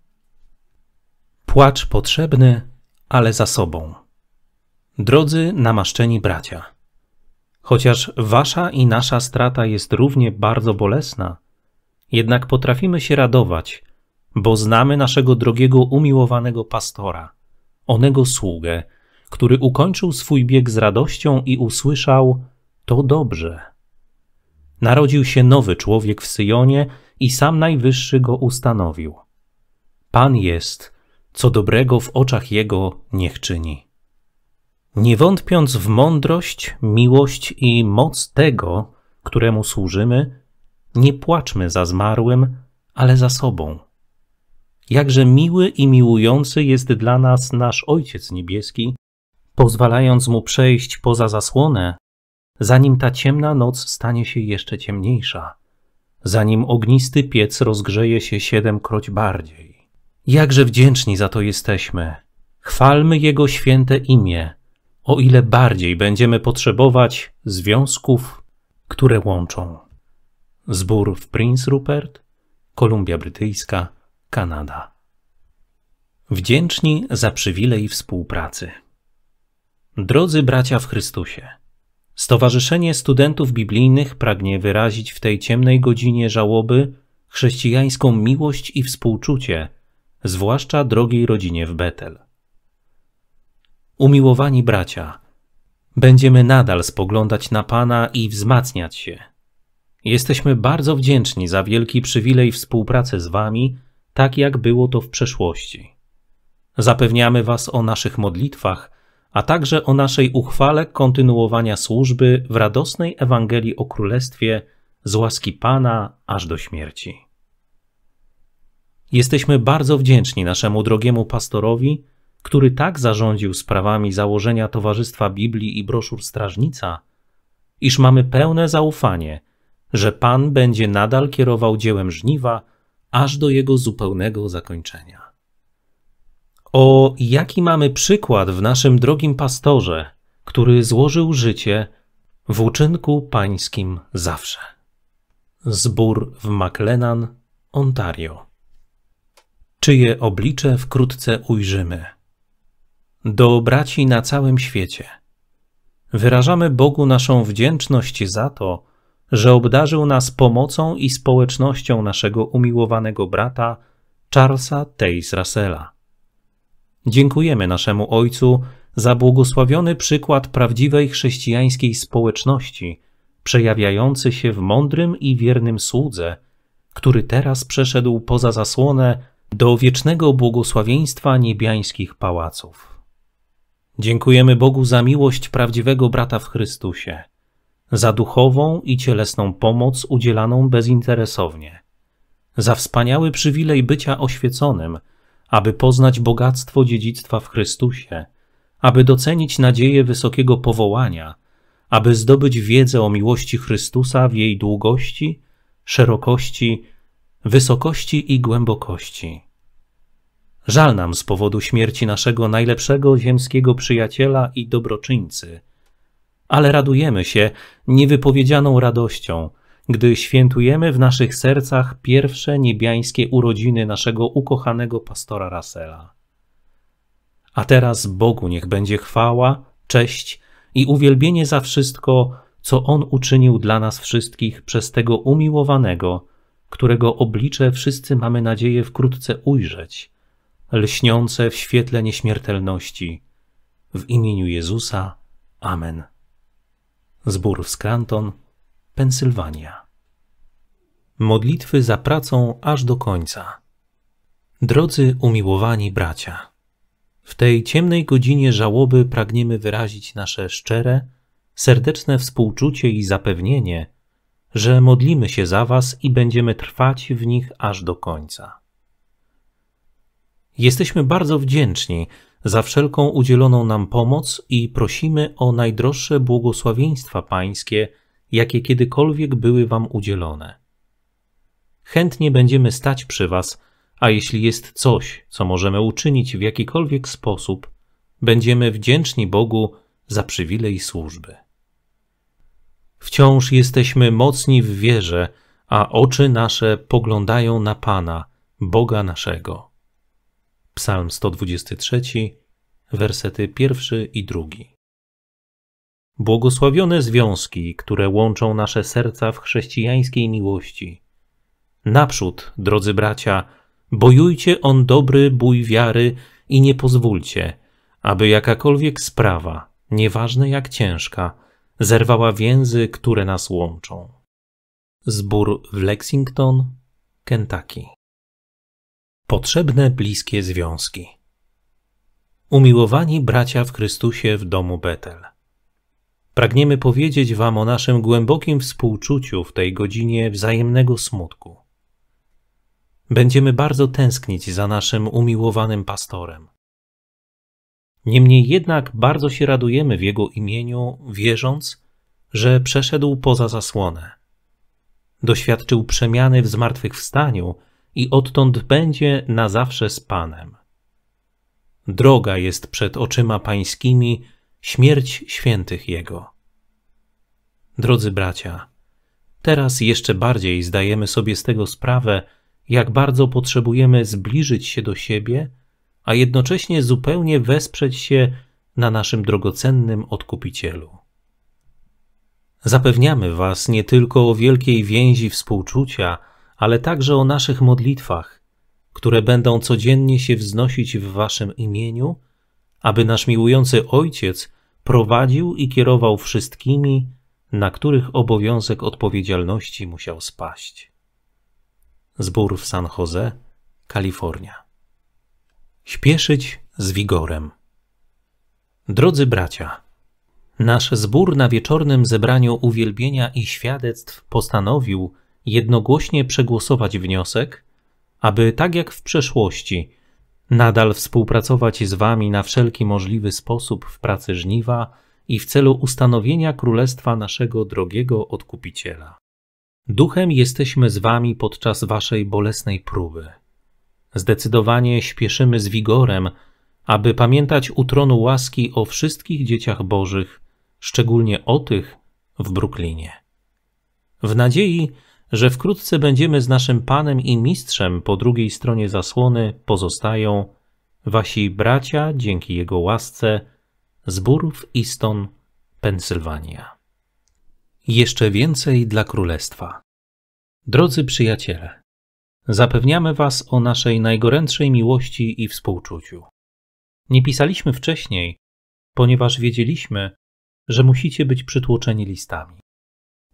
Płacz potrzebny, ale za sobą. Drodzy namaszczeni bracia. Chociaż wasza i nasza strata jest równie bardzo bolesna, jednak potrafimy się radować, bo znamy naszego drogiego, umiłowanego pastora, onego sługę, który ukończył swój bieg z radością i usłyszał: To dobrze. Narodził się nowy człowiek w Syjonie i sam Najwyższy go ustanowił. Pan jest, co dobrego w oczach jego niech czyni nie wątpiąc w mądrość, miłość i moc tego, któremu służymy, nie płaczmy za zmarłym, ale za sobą. Jakże miły i miłujący jest dla nas nasz Ojciec Niebieski, pozwalając mu przejść poza zasłonę, zanim ta ciemna noc stanie się jeszcze ciemniejsza, zanim ognisty piec rozgrzeje się siedemkroć bardziej. Jakże wdzięczni za to jesteśmy. Chwalmy Jego święte imię o ile bardziej będziemy potrzebować związków, które łączą. Zbór w Prince Rupert, Kolumbia Brytyjska, Kanada. Wdzięczni za przywilej współpracy. Drodzy bracia w Chrystusie, Stowarzyszenie Studentów Biblijnych pragnie wyrazić w tej ciemnej godzinie żałoby chrześcijańską miłość i współczucie, zwłaszcza drogiej rodzinie w Betel umiłowani bracia, będziemy nadal spoglądać na Pana i wzmacniać się. Jesteśmy bardzo wdzięczni za wielki przywilej współpracy z Wami, tak jak było to w przeszłości. Zapewniamy Was o naszych modlitwach, a także o naszej uchwale kontynuowania służby w radosnej Ewangelii o Królestwie z łaski Pana aż do śmierci. Jesteśmy bardzo wdzięczni naszemu drogiemu pastorowi który tak zarządził sprawami założenia Towarzystwa Biblii i broszur Strażnica, iż mamy pełne zaufanie, że Pan będzie nadal kierował dziełem żniwa aż do jego zupełnego zakończenia. O jaki mamy przykład w naszym drogim pastorze, który złożył życie w uczynku pańskim zawsze. Zbór w McLennan, Ontario. Czyje oblicze wkrótce ujrzymy do braci na całym świecie. Wyrażamy Bogu naszą wdzięczność za to, że obdarzył nas pomocą i społecznością naszego umiłowanego brata Charlesa Tays Russella. Dziękujemy naszemu Ojcu za błogosławiony przykład prawdziwej chrześcijańskiej społeczności, przejawiający się w mądrym i wiernym słudze, który teraz przeszedł poza zasłonę do wiecznego błogosławieństwa niebiańskich pałaców. Dziękujemy Bogu za miłość prawdziwego brata w Chrystusie, za duchową i cielesną pomoc udzielaną bezinteresownie, za wspaniały przywilej bycia oświeconym, aby poznać bogactwo dziedzictwa w Chrystusie, aby docenić nadzieję wysokiego powołania, aby zdobyć wiedzę o miłości Chrystusa w jej długości, szerokości, wysokości i głębokości Żal nam z powodu śmierci naszego najlepszego ziemskiego przyjaciela i dobroczyńcy, ale radujemy się niewypowiedzianą radością, gdy świętujemy w naszych sercach pierwsze niebiańskie urodziny naszego ukochanego pastora Rasela. A teraz Bogu niech będzie chwała, cześć i uwielbienie za wszystko, co On uczynił dla nas wszystkich przez tego umiłowanego, którego oblicze wszyscy mamy nadzieję wkrótce ujrzeć – lśniące w świetle nieśmiertelności. W imieniu Jezusa. Amen. Zbór w Scranton, Pensylwania. Modlitwy za pracą aż do końca. Drodzy umiłowani bracia, w tej ciemnej godzinie żałoby pragniemy wyrazić nasze szczere, serdeczne współczucie i zapewnienie, że modlimy się za Was i będziemy trwać w nich aż do końca. Jesteśmy bardzo wdzięczni za wszelką udzieloną nam pomoc i prosimy o najdroższe błogosławieństwa Pańskie, jakie kiedykolwiek były Wam udzielone. Chętnie będziemy stać przy Was, a jeśli jest coś, co możemy uczynić w jakikolwiek sposób, będziemy wdzięczni Bogu za przywilej służby. Wciąż jesteśmy mocni w wierze, a oczy nasze poglądają na Pana, Boga naszego. Psalm 123, wersety pierwszy i drugi. Błogosławione związki, które łączą nasze serca w chrześcijańskiej miłości. Naprzód, drodzy bracia, bojujcie on dobry bój wiary i nie pozwólcie, aby jakakolwiek sprawa, nieważne jak ciężka, zerwała więzy, które nas łączą. Zbór w Lexington, Kentucky. Potrzebne bliskie związki. Umiłowani bracia w Chrystusie w domu Betel. Pragniemy powiedzieć Wam o naszym głębokim współczuciu w tej godzinie wzajemnego smutku. Będziemy bardzo tęsknić za naszym umiłowanym pastorem. Niemniej jednak bardzo się radujemy w jego imieniu, wierząc, że przeszedł poza zasłonę. Doświadczył przemiany w zmartwychwstaniu i odtąd będzie na zawsze z Panem. Droga jest przed oczyma Pańskimi, śmierć świętych Jego. Drodzy bracia, teraz jeszcze bardziej zdajemy sobie z tego sprawę, jak bardzo potrzebujemy zbliżyć się do siebie, a jednocześnie zupełnie wesprzeć się na naszym drogocennym odkupicielu. Zapewniamy Was nie tylko o wielkiej więzi współczucia, ale także o naszych modlitwach, które będą codziennie się wznosić w Waszym imieniu, aby nasz miłujący Ojciec prowadził i kierował wszystkimi, na których obowiązek odpowiedzialności musiał spaść. Zbór w San Jose, Kalifornia. Śpieszyć z wigorem. Drodzy bracia, nasz zbór na wieczornym zebraniu uwielbienia i świadectw postanowił, jednogłośnie przegłosować wniosek, aby tak jak w przeszłości, nadal współpracować z Wami na wszelki możliwy sposób w pracy żniwa i w celu ustanowienia królestwa naszego drogiego odkupiciela. Duchem jesteśmy z Wami podczas Waszej bolesnej próby. Zdecydowanie śpieszymy z wigorem, aby pamiętać u tronu łaski o wszystkich dzieciach Bożych, szczególnie o tych w Bruklinie. W nadziei, że wkrótce będziemy z naszym Panem i Mistrzem po drugiej stronie zasłony, pozostają wasi bracia, dzięki Jego łasce, z Burów Iston, Pensylwania. Jeszcze więcej dla Królestwa. Drodzy przyjaciele, zapewniamy Was o naszej najgorętszej miłości i współczuciu. Nie pisaliśmy wcześniej, ponieważ wiedzieliśmy, że musicie być przytłoczeni listami.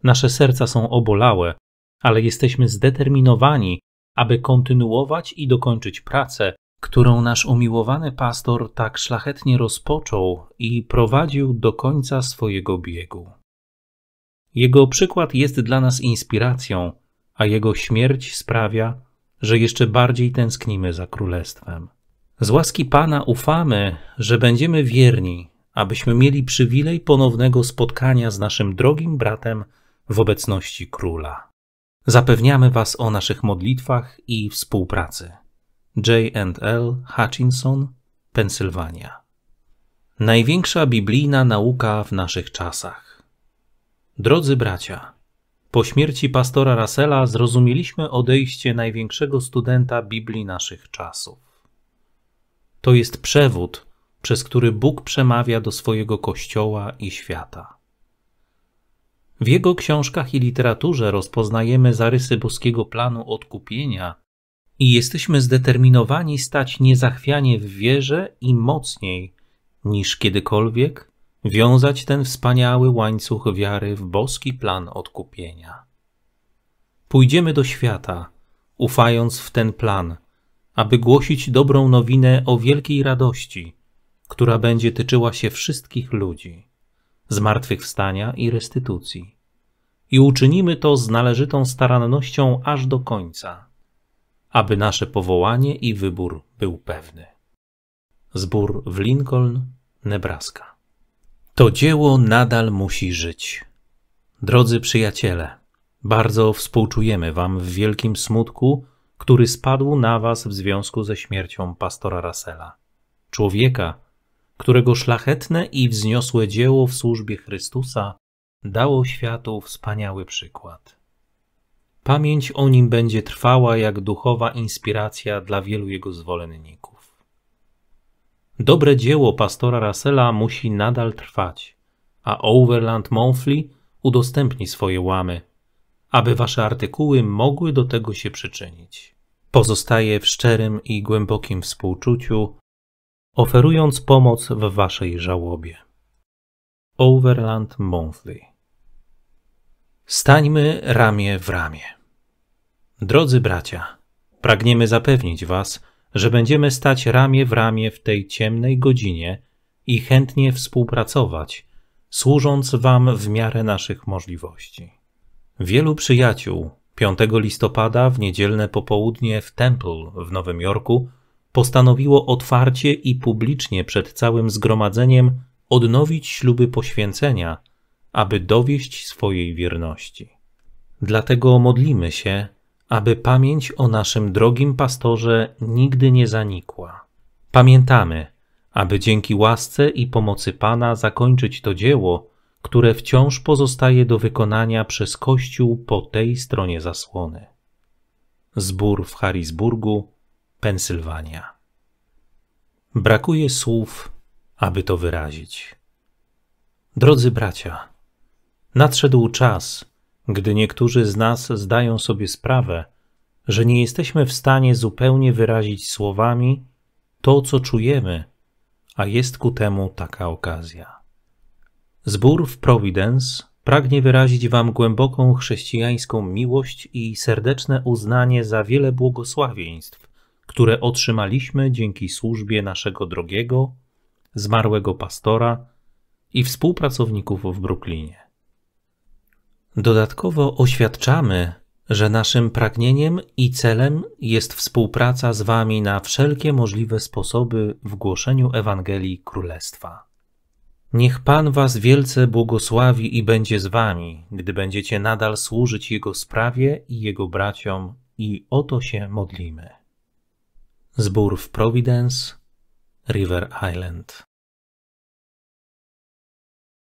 Nasze serca są obolałe, ale jesteśmy zdeterminowani, aby kontynuować i dokończyć pracę, którą nasz umiłowany pastor tak szlachetnie rozpoczął i prowadził do końca swojego biegu. Jego przykład jest dla nas inspiracją, a jego śmierć sprawia, że jeszcze bardziej tęsknimy za Królestwem. Z łaski Pana ufamy, że będziemy wierni, abyśmy mieli przywilej ponownego spotkania z naszym drogim bratem w obecności Króla. Zapewniamy Was o naszych modlitwach i współpracy. J&L Hutchinson, Pensylwania. Największa biblijna nauka w naszych czasach. Drodzy bracia, po śmierci pastora Rasela zrozumieliśmy odejście największego studenta Biblii naszych czasów. To jest przewód, przez który Bóg przemawia do swojego kościoła i świata. W jego książkach i literaturze rozpoznajemy zarysy boskiego planu odkupienia i jesteśmy zdeterminowani stać niezachwianie w wierze i mocniej niż kiedykolwiek wiązać ten wspaniały łańcuch wiary w boski plan odkupienia. Pójdziemy do świata, ufając w ten plan, aby głosić dobrą nowinę o wielkiej radości, która będzie tyczyła się wszystkich ludzi zmartwychwstania i restytucji. I uczynimy to z należytą starannością aż do końca, aby nasze powołanie i wybór był pewny. Zbór w Lincoln, Nebraska. To dzieło nadal musi żyć. Drodzy przyjaciele, bardzo współczujemy Wam w wielkim smutku, który spadł na Was w związku ze śmiercią pastora Rasela, człowieka, którego szlachetne i wzniosłe dzieło w służbie Chrystusa dało światu wspaniały przykład. Pamięć o nim będzie trwała jak duchowa inspiracja dla wielu jego zwolenników. Dobre dzieło pastora Rassela musi nadal trwać, a Overland Monthly udostępni swoje łamy, aby wasze artykuły mogły do tego się przyczynić. Pozostaje w szczerym i głębokim współczuciu oferując pomoc w waszej żałobie. Overland Monthly. Stańmy ramię w ramię. Drodzy bracia, pragniemy zapewnić was, że będziemy stać ramię w ramię w tej ciemnej godzinie i chętnie współpracować, służąc wam w miarę naszych możliwości. Wielu przyjaciół 5 listopada w niedzielne popołudnie w Temple w Nowym Jorku postanowiło otwarcie i publicznie przed całym zgromadzeniem odnowić śluby poświęcenia, aby dowieść swojej wierności. Dlatego modlimy się, aby pamięć o naszym drogim pastorze nigdy nie zanikła. Pamiętamy, aby dzięki łasce i pomocy Pana zakończyć to dzieło, które wciąż pozostaje do wykonania przez Kościół po tej stronie zasłony. Zbór w Harisburgu Pensylwania. Brakuje słów, aby to wyrazić. Drodzy bracia, nadszedł czas, gdy niektórzy z nas zdają sobie sprawę, że nie jesteśmy w stanie zupełnie wyrazić słowami to, co czujemy, a jest ku temu taka okazja. Zbór w Providence pragnie wyrazić Wam głęboką chrześcijańską miłość i serdeczne uznanie za wiele błogosławieństw, które otrzymaliśmy dzięki służbie naszego drogiego, zmarłego pastora i współpracowników w Brooklynie. Dodatkowo oświadczamy, że naszym pragnieniem i celem jest współpraca z Wami na wszelkie możliwe sposoby w głoszeniu Ewangelii Królestwa. Niech Pan Was wielce błogosławi i będzie z Wami, gdy będziecie nadal służyć Jego sprawie i Jego braciom, i o to się modlimy. Zbór w Providence, River Island.